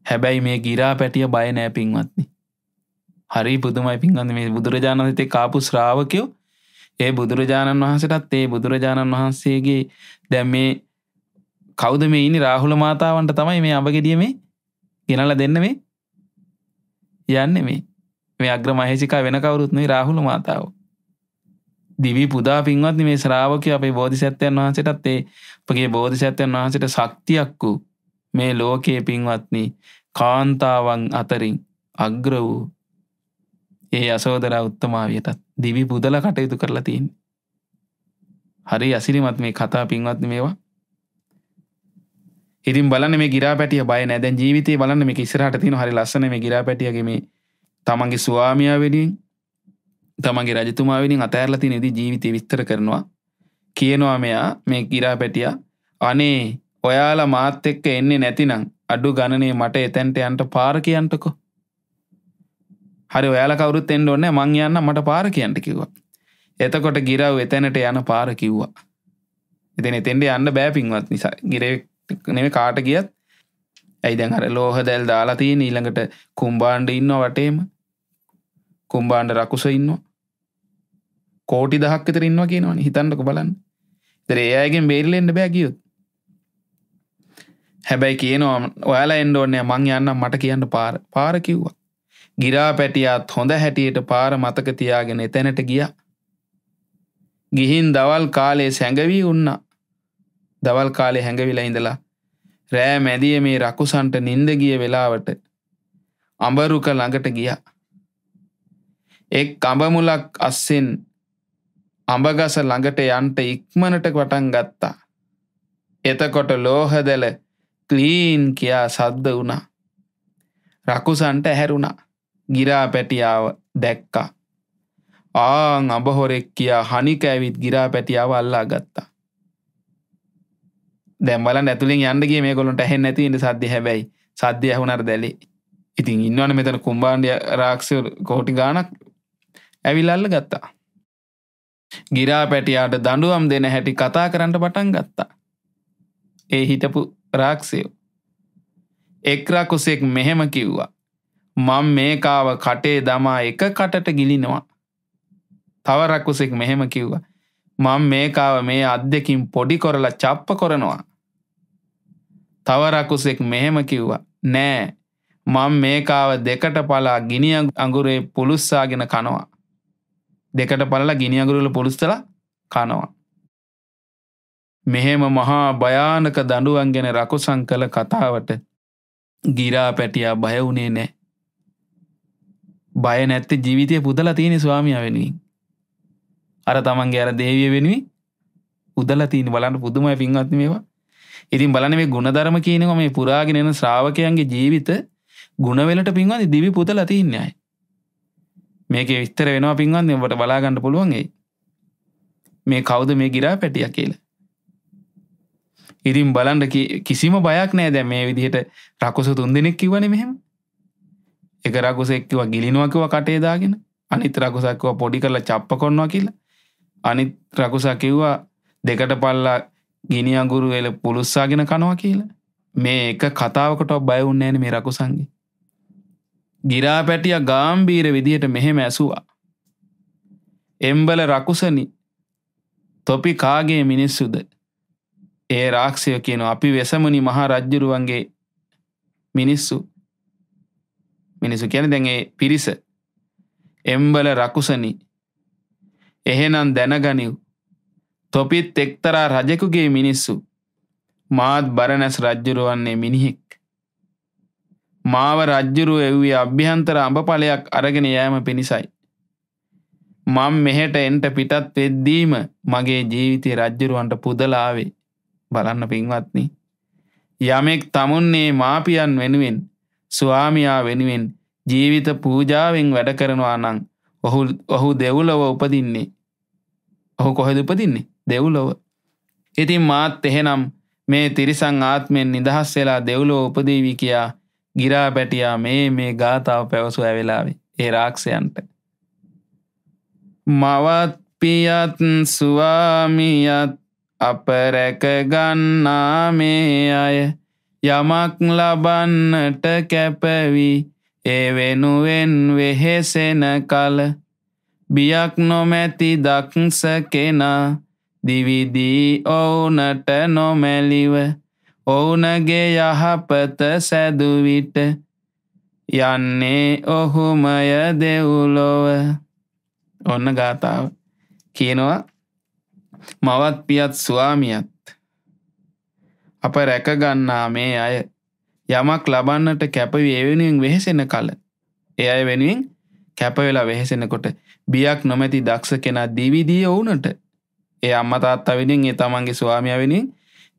හැබැයි මේ ගිරා පැටිය බය නෑ පින්වත්නි. හරි පුදුමයි පින්ගන්න මේ බුදුරජාණන්තේ කාපු ශ්‍රාවකයෝ ඒ බුදුරජාණන් වහන්සටත් ඒ බුදුරජාණන් වහන්සේගේ දැම් මේ කෞද මේ ඉනි රාහුල මාතාවන්ට තමයි මේ අඹගෙඩිය මේ ගෙනල දෙන්න මේ යන්න මේ මේ අග්‍ර මහේසිකා වෙන කවරුත්නේ රාහුල මාතාව දිවි පුදා පින්වත් මේ ශ්‍රාවකය අපේ බෝධි සත්‍යයන් වහන්සටත් ඒ අපගේ බෝධි සත්‍යයන් වහන්සට ශක්තියක් වූ මේ ලෝකයේ පින්වත්නි කාන්තාවන් අතරින් අග්‍ර වූ ඒ අසෝදර උත්තමාවියටත් දිවි බුදල කටයුතු කරලා තියෙන්. හරි අසිරිමත් මේ කතා පින්වත්න මේවා ඉතින් බලන මේ ගිරා පැටිය බය නැදැන් ජීවිතය බලන්න මේ ඉස්රහට තින හරි ලස්සන මේ ගිරා පැටියගේම තමන්ගේ ස්වාමයා වෙනින් තමන්ගේ රජතුමාවෙනින් අතෑරලති නෙදී ජීවිතය විස්තර කරනවා කියනවා මෙයා මේ ගිරා පැටිය අනේ ඔයාලා මාත් එක්ක එන්නේ නැතිනම් අඩු ගණනේ මට එතැන්ට යන්ට පාර කියන්ටකො. හරි ඔයාල කවරුත් එන්න ඔන්න මං යන්න මට පාර කියන්ට කිව්වා. එතකොට ගිරව් එතැනට යන පාර කිව්වා. එතින එතෙන්ට යන්න බෑපින්වත් නිසා ගිරෙනෙම කාට ගියත් ඇයිදැන් හර ලෝහ දැල් දාලාතිය නීළඟට කුම්බාන්්ඩ ඉන්න වටේම කුම්බාන්්ඩ රකුස ඉන්න කෝටි දහක්කතර ඉන්නවා කියනවන හිතන්නක බලන්න තර ඒයගෙන් බේල්ලෙන්න්න බැගියුත් හැබැයි කියනවා ඔයාල එන්ඩෝනය මං යන්න මට කියන්න පාර පාර කිව්වා. ගිරා පැටියත් හොඳ හැටියට පාර මතක තියාගෙන එතැනට ගිය. ගිහින් දවල් කාලේ සැඟවී උන්න දවල් කාලේ හැඟවිලා ඉඳලා රෑ මැදිය මේ රකුසන්ට නින්ද ගිය වෙලාවට අඹරුක ළඟට ගිය. එක් අඹමුලක් අස්සෙන් අඹගස ළඟට යන්ට ඉක්මනට වටන් ගත්තා. එතකොට ලෝහදැල ක්ලීන් කියා සද්ද වුණා. රකුසන්ට ඇහැරුණා. ගිරා පැටියාව දැක්කා. ආං අබහොරෙක් කියා හනිකෑවිත් ගිරා පැටියාව අල්ලා ගත්තා. දැම්බල නැතුලින් යන්නගේ මේ කොලොට ඇහෙන් නැතිට සද්‍ය හැබැයි සද්‍ය ඇහුනර දැලේ. ඉතින් ඉන්නවන මෙතන කුම්බාන්ඩිය රාක්ෂය කෝටි ගානක් ඇවිල්ලල්ල ගත්තා. ගිරා පැටියාට දඩුවම් දෙන හැටි කතා කරන්නට පටන් ගත්තා. ඒ හිටපු රාක්ෂයෝ. එක්රකුසෙක් මෙහෙම කිව්වා. මං මේකාව කටේ දමා එක කටට ගිලිනවා. තවරකුසෙක් මෙහෙම කිව්වා. මං මේකාව මේ අත් දෙකින් පොඩි කොරලා චප්ප කොරනවා. තවරකුසෙක් මෙහෙම කිව්වා. නෑ මං මේකාව දෙකට පලා ගිනි අඟුරේ පුළුස්සාගෙන කනවා. දෙකට පලලා ගිනි අඟුරුල පුළුස්සලා කනවා. මෙහෙම මහා භයානක දඩුවන් ගැන රකුසං කළ කතාවට ගිරා පැටියා බයවුනේ නෑ. බය නැත්තේ ජීවිතය පුදල තියෙන ස්වාමිය වෙනුවෙන්. අර තමන්ගේ අර දේවිය වෙනුවේ උදල තිීන් බලන්න පුදුමයි පින්වත් මේවා. ඉතින් බලන මේ ගුණධර්ම කියනක මේ පුරාගෙන එන ශ්‍රාවකයන්ගේ ජීවිත ගුණවෙලට පින්වද දිවි පුදල තියන්නේයි. මේක විස්තර වෙනවා පින්වන්දට බලාගන්න පුළුවන්ගේ. මේ කවුද මේ ගිරා පැටිය කියලා. ඉතින් බලන්ට කිසිම බයක් නෑ දැ මේ විදිහට රකුස තුන් දෙනෙක් කිවන මෙහෙම එක රකුසෙක්කව ගිලිනුවකිව කටේදාගෙන අනිත් රකුසක්කව පොඩි කරලා චප්ප කොන්නවා කියලා අනිත් රකුසා කිව්වා දෙකට පල්ලා ගිනි අගුරු එල පුළුස්සාගෙන කනවා කියලා මේ එක කතාවකට බයවුන්නේන මේ රකුසන්ගේ ගිරා පැටිය ගාම්බීර විදිහට මෙහෙම ඇසුවා එම්බල රකුසනි තොපි කාගේ මිනිස්සුද ඒ රාක්ෂය කියනවා අපි වෙසමුනි මහා රජ්ජුරුවන්ගේ මිනිස්සු මිනිසු කියන දැන්ඒ පිරිස එම්බල රකුසනි එහෙනම් දැනගනිව් තොපිත් එක්තරා රජෙකුගේ මිනිස්සු මාත් බරණැස් රජ්ජුරුවන්නේ මිනිහෙක් මාව රජ්ජුරුව එව්වේ අභ්‍යන්තර අඹපලයක් අරගෙන යෑම පිණිසයි. මම් මෙහෙට එන්ට පිටත් වෙද්දීම මගේ ජීවිතය රජ්ජුරුවන්ට පුදලාවේ. බලන්න පින්වත්නි. යමෙක් තමුන්නේ මාපියන් වෙනුවෙන් ස්වාමියා වෙනුවෙන් ජීවිත පූජාවෙන් වැඩ කරනවා නං ඔහු ඔහු දෙව්ලොව උපදින්නේ. ඔහු කොහෙද උපදින්නේ දෙව්ලොව. ඉතින් මාත් එහෙනම් මේ තිරිසං ආත්මයෙන් නිදහස් වෙලා දෙව්ලොව උපදීවි කියා ගිරා පැටියා මේ මේ ගාථාව පැවසු ඇවෙලාවේ ඒ රාක්ෂයන්ට. මවත් පියත් ස්වාමියත් අප රැකගන්නා මේ අය යමක් ලබන්නට කැපවී ඒ වෙනුවෙන් වෙහෙසෙන කල බියක් නොමැති දක්ස කෙනා දිවිදී ඔවුනට නොමැලිව ඔවුනගේ යහපත සැදුවිට යන්නේ ඔහුමය දෙව්ලොව ඔන්න ගාථාව කියනවා මවත් පියත් ස්වාමියත් අප රැකගන්නා මේ අය යමක් ලබන්නට කැපවි එවෙනුවෙන් වෙහෙසෙන කල එ අය වෙනුවෙන් කැපවෙලා වෙහෙසෙනකොට බියක් නොමැති දක්ෂ කෙනා දිවිදී ඔවුනට ඒ අම්මතාත් අවිනින් ඒ තමන්ගේ ස්වාමිය වෙනින්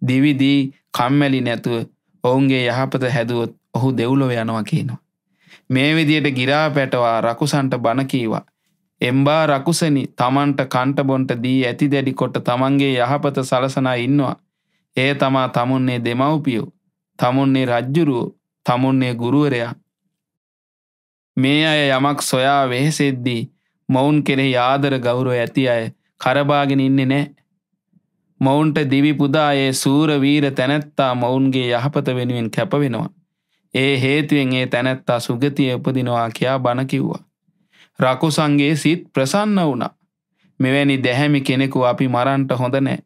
දිවිදී කම්මැලි නැතුව ඔවුන්ගේ යහපත හැදුවොත් ඔහු දෙව්ලොව යනවා කියනවා. මේ විදියට ගිරා පැටවා රකුසන්ට බණකීවා එම්බා රකුසනි තමන්ට කණ්ටබොන්ට දී ඇති දැඩි කොට තමන්ගේ යහපත සලසනා ඉන්නවා. ඒ තමා තමුන්නේ දෙමව්පියෝ. තමුන්නේ රජ්ජුරුවෝ තමුන්නේ ගුරුවරයා. මේ අය යමක් සොයා වෙහෙසෙද්දී මොවුන් කෙරෙහි ආදර ගෞරව ඇති අය කරබාගෙන ඉන්නේ නෑ. මොවුන්ට දිවි පුදායේ සූරවීර තැනැත්තා මොවුන්ගේ යහපත වෙනුවෙන් කැපවෙනවා. ඒ හේතුවෙන් ඒ තැනැත්තා සුගතිය උපදිනවා කියා බණ කිව්වා. රකුසන්ගේ සිත් ප්‍රසන්න වුණා. මෙවැනි දැහැමි කෙනෙකු අපි මරන්ට හොඳ නෑ.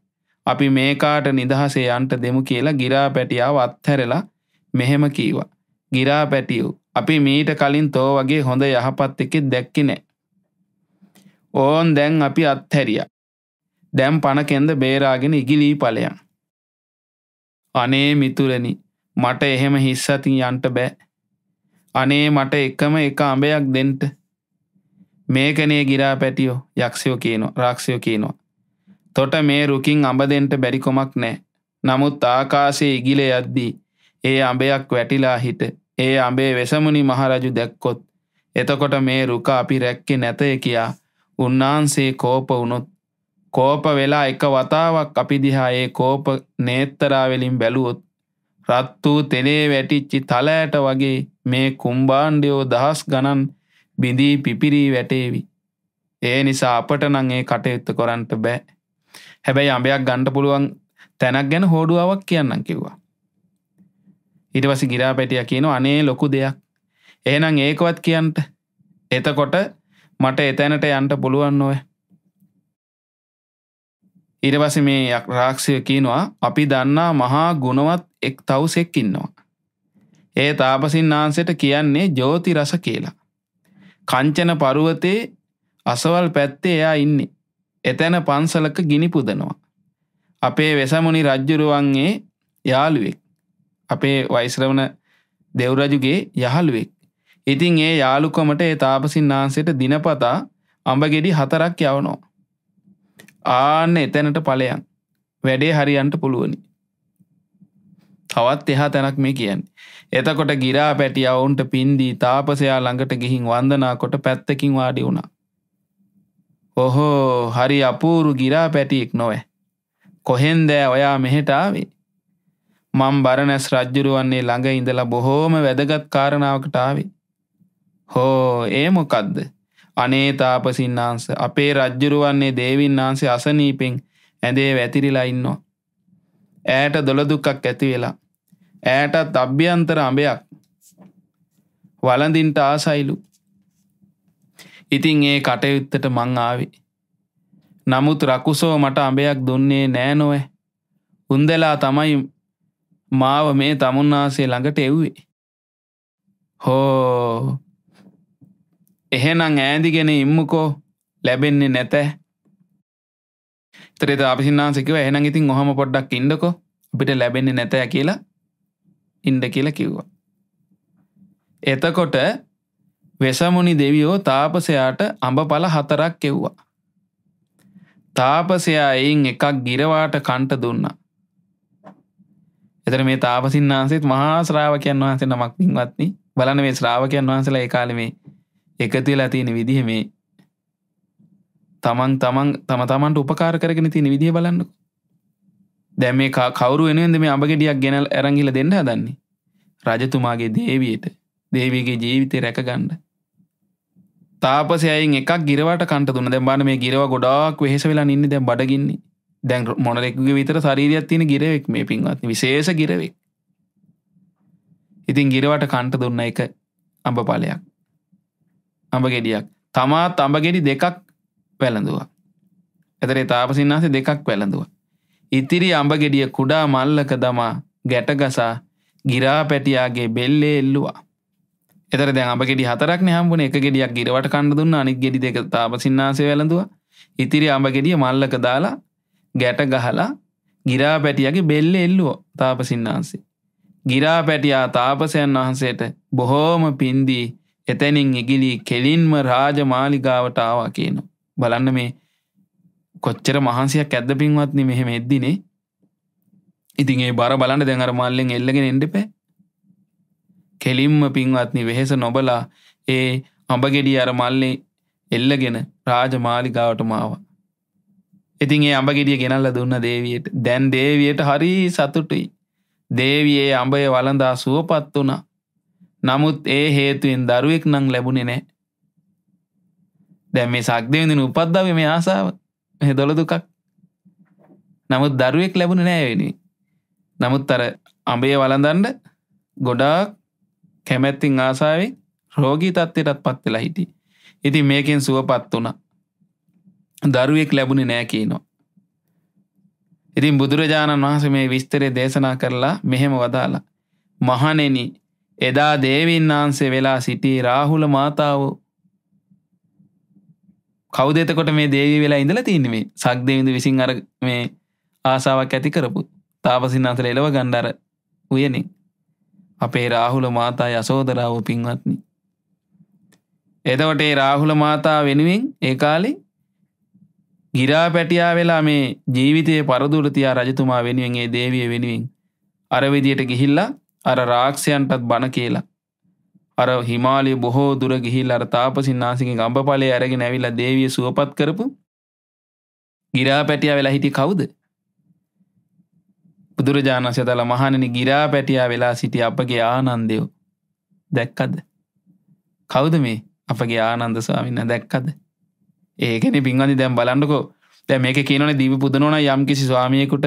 අපි මේකාට නිදහසේ අන්ට දෙමු කියලා ගිරා පැටියාව අත්හැරලා මෙහෙම කීවා. ගිරා පැටියූ. අපි මීට කලින් තෝ වගේ හොඳ යහපත් එකෙත් දැක්කි නෑ. ඕන් දැන් අපි අත්හැරිය. දැම් පණකෙන්ද බේරාගෙන ඉගිලී පලයන්. අනේ මිතුරනි මට එහෙම හිස්සතින් යන්ට බෑ. අනේ මට එකම එක අඹයක් දෙන්ට මේකනේ ගිරා පැටියෝ යක්ෂයෝ කියනෝ රක්ෂයෝ කියනවා. තොට මේ රුකින් අඹදෙන්ට බැරිකොමක් නෑ. නමුත් ආකාසේ ඉගිල යද්දී ඒ අඹයක් වැටිලා හිට ඒ අඹේ වෙසමුණි මහරජු දැක්කොත් එතකොට මේ රුක අපි රැක්කෙ නැතය කියා උන්නාන්සේ කෝප වුණොත් කෝප වෙලා එක වතාවක් අපි දිහා ඒ කෝප නේත්තරාවෙලින් බැලුවොත් රත් වූ තෙලේ වැටිච්චි තලෑට වගේ මේ කුම්බාණ්ඩයෝ දහස් ගණන් බිඳී පිපිරී වැටේවි. ඒ නිසා අපට නංඒ කටයුත්ත කොරන්ට බෑ. හැබැයි අඹයක් ගණ්ඩ පුළුවන් තැනක් ගැන හෝඩුවාවක් කියන්නම් කිව්වා. ඉටවසි ගිරා පැටිය කියන අනේ ලොකු දෙයක්. එහනම් ඒකවත් කියන්ට එතකොට මට එතැනට යන්ට පුළුවන් නොව. ඉරවස මේ රාක්ෂය කියනවා අපි දන්නා මහා ගුණවත් එක් තවුසෙක් ඉන්නවා. ඒ තාපසින් නාන්සට කියන්නේ ජෝති රස කියලා. කංචන පරුවතේ අසවල් පැත්තේ එයා ඉන්නේ. එතැන පන්සලක ගිනි පුදනවා. අපේ වෙසමුණි රජ්ජුරුවන්ගේ යාළුවෙක්. අපේ වයිස්රවන දෙව්රජුගේ යහළුවෙක්. ඉතින් ඒ යාළුකොමට ඒ තාපසින් වහන්සේට දිනපතා අඹගෙඩි හතරක් යවනෝ. ආන්න එතැනට පලයන් වැඩේ හරියන්ට පුළුවනි. තවත් එහා තැනක් මේ කියන්නේ. එතකොට ගිරා පැටිය ඔවුන්ට පින්දී තාපසයා ළඟට ගිහින් වන්දනාකොට පැත්තකින් වාඩි වුණා. ඔහෝ හරි අපූරු ගිරා පැටියෙක් නොවැ. කොහෙන්දෑ ඔයා මෙහෙට ආවේ. මං බරණැස් රජ්ජුරුවන්නේ ළඟ ඉඳලා බොහෝම වැදගත් කාරණාවකට ආවේ. හෝ ඒ මොකක්ද. අනේ තාපසින්නාන්ස අපේ රජ්ජුරුවන්නේ දේවින්නාන්සේ අසනීපෙන් ඇදේ වැතිරිලා ඉන්නවා. ඇයට දොළදුක්කක් ඇති වෙලා ඈටත් අභ්‍යන්තර අඹයක් වලඳින්ට ආසයිලු ඉතිං ඒ කටයුත්තට මං ආවේ නමුත් රකුසෝ මට අඹයක් දුන්නේ නෑනොව උන්දලා තමයි මාව මේ තමුන්නාසේ ළඟට එව්වේ හෝ එහෙනං ඈදිගෙන ඉම්මකෝ ලැබෙන්නේ නැතැ තරෙත අපිසින්නාසකව එහෙන ඉතින් ඔහම පොඩ්ඩක් ඉන්නකෝ අපිට ලැබෙන්නේ නැතැ කියලා ඉන්ඩ කියල කිව්වා. එතකොට වෙසමුණි දෙවියෝ තාපසයාට අඹපල හතරක් එව්වා. තාපසයා එයින් එකක් ගිරවාට කන්ට දුන්නා. එතර මේ තාපසින් වහන්සේත් මහා ශ්‍රාවකයන් වහන්සේ නමක් පින්වත්නි බලන මේ ශ්‍රාවකයන් වහන්සලා ඒකාලමේ එකතිලා තියෙන විදිහ මේ තමන් තමන් තම තමන්ට උපකාර කරගෙන තියෙන විදිහ බලන්නකු දැ මේ කවරු වෙනෙන්ද මේ අඹගෙඩියක් ගැනල් ඇරංගිල දෙන්න හදන්නේ. රජතුමාගේ දේවයට දේවගේ ජීවිතය රැකගණ්ඩ. තාපසයයි එකක් ගිරවට කට තුන දැබාන මේ ගිරව ගොඩක් වෙහෙස වෙලා ඉන්න දැ බඩගින්නේ දැන් මොනරෙක්ගේ විතර ශරීරයක් තියෙන ගිරවෙක් මේ පින්වත් විශේෂ ගිරවෙක්. ඉතින් ගිරවට කන්ට දුන්න එක අඹ පලයක්. අඹ ගෙඩියක් තමා අඹගෙඩි දෙකක් වැළඳවා. ඇතරේ තාපසින්නාසේ දෙකක් වැළඳවා. ඉතිරි අඹ ගෙඩිය කුඩා මල්ලක දමා ගැටගසා ගිරා පැටියාගේ බෙල්ලේ එල්ලුවා. එතර දැ අප ගෙඩි හතරක් හම්බුණ එක ගෙඩියක් ගිරවට කණඩ දුන්න අනික් ගෙඩි දෙක තාපසින්නාසේ වැළඳුව ඉතිරි අඹ ගෙඩිය මල්ලක දාලා ගැට ගහලා ගිරා පැටියගේ බෙල්ල එල්ලුවෝ තාපසින්නාන්සේ. ගිරා පැටියා තාපසයන් වහන්සේට බොහෝම පින්දී එතැනින් ඉගිලී කෙලින්ම රාජමාලිගාවට ආවා කියනු. බලන්න මේ කොච්චර මහන්සියක් ඇද පින්වත්න මෙහෙම එද්දිනේ ඉතින් ඒ බර බලන්න දැඟර මල්ලෙන් එල්ලගෙන එඩපේ කෙලින්ම පින්වත්නි වෙහෙස නොබලා ඒ අඹගෙඩිය අර මල්ලේ එල්ලගෙන රාජ මාලිගාවට මාව ඉතින් ඒ අඹගෙඩිය ගෙනල්ල දුන්න දේවයට දැන් දේවයට හරි සතුටුයි දේවයේ අඹය වලඳා සුවපත් වුණා නමුත් ඒ හේතුවෙන් දරුවෙක් නං ලැබුණෙ නෑ දැන් මේ සක්දේවිඳින උපද්දාව මේ ආසාාව හෙදොල දුකක් නමුත් දරුවෙක් ලැබුණ නෑවෙනි නමුත් අර අඹේ වලඳන්ඩ ගොඩාක් කැමැත්තිං ආසාාවෙන් රෝගී තත්වයටත් පත්වෙලා හිටි ඉති මේකෙන් සුවපත් වුණ දරුවෙක් ලැබුණ නෑකීනවා ඉතින් බුදුරජාණන් වහන්සේ මේ විස්තරය දේශනා කරලා මෙහෙම වදාලා මහනෙන එදා දේවින්නාන්සේ වෙලා සිටි රාහුල මාතාවෝ කෞදේතකොට මේ දේවී වෙලා ඉඳල තියන්නේ සක්දේවිඳ විසින් අර මේ ආසාවක් ඇති කරපු තාපසින් අතර එලව ගණ්ඩර උයනින් අපේ රාහුල මාතා යසෝදරාව පින්වත්නි. එතවට ඒ රාහුල මාතා වෙනුවෙන් ඒ කාලේ ගිරා පැටියා වෙලා මේ ජීවිතය පරදුරතියා රජතුමා වෙනුවෙන් ඒ දේවිය වෙනුවෙන් අරවිදියට ගිහිල්ලා අර රාක්ෂයන්ටත් බණ කියලා අර හිමාලය බොහෝ දුර ගිහිල් අර තාපසින්නාසිකින් ගම්පඵලේ අරගෙන ඇවිල්ලා දේවිය සුවපත් කරපු ගිරා පැටියා වෙලා හිටියේ කවුද? බුදුරජාණන්සේ තල මහණෙනි ගිරා පැටියා වෙලා සිටි අපගේ ආනන්දයෝ දැක්කද? කවුද මේ? අපගේ ආනන්ද ස්වාමීන් වහන්සේ දැක්කද? ඒකනේ පින්වන්දි දැන් බලන්නකෝ. දැන් මේකේ කියනෝනේ දීප පුදනෝන යම්කිසි ස්වාමියෙකුට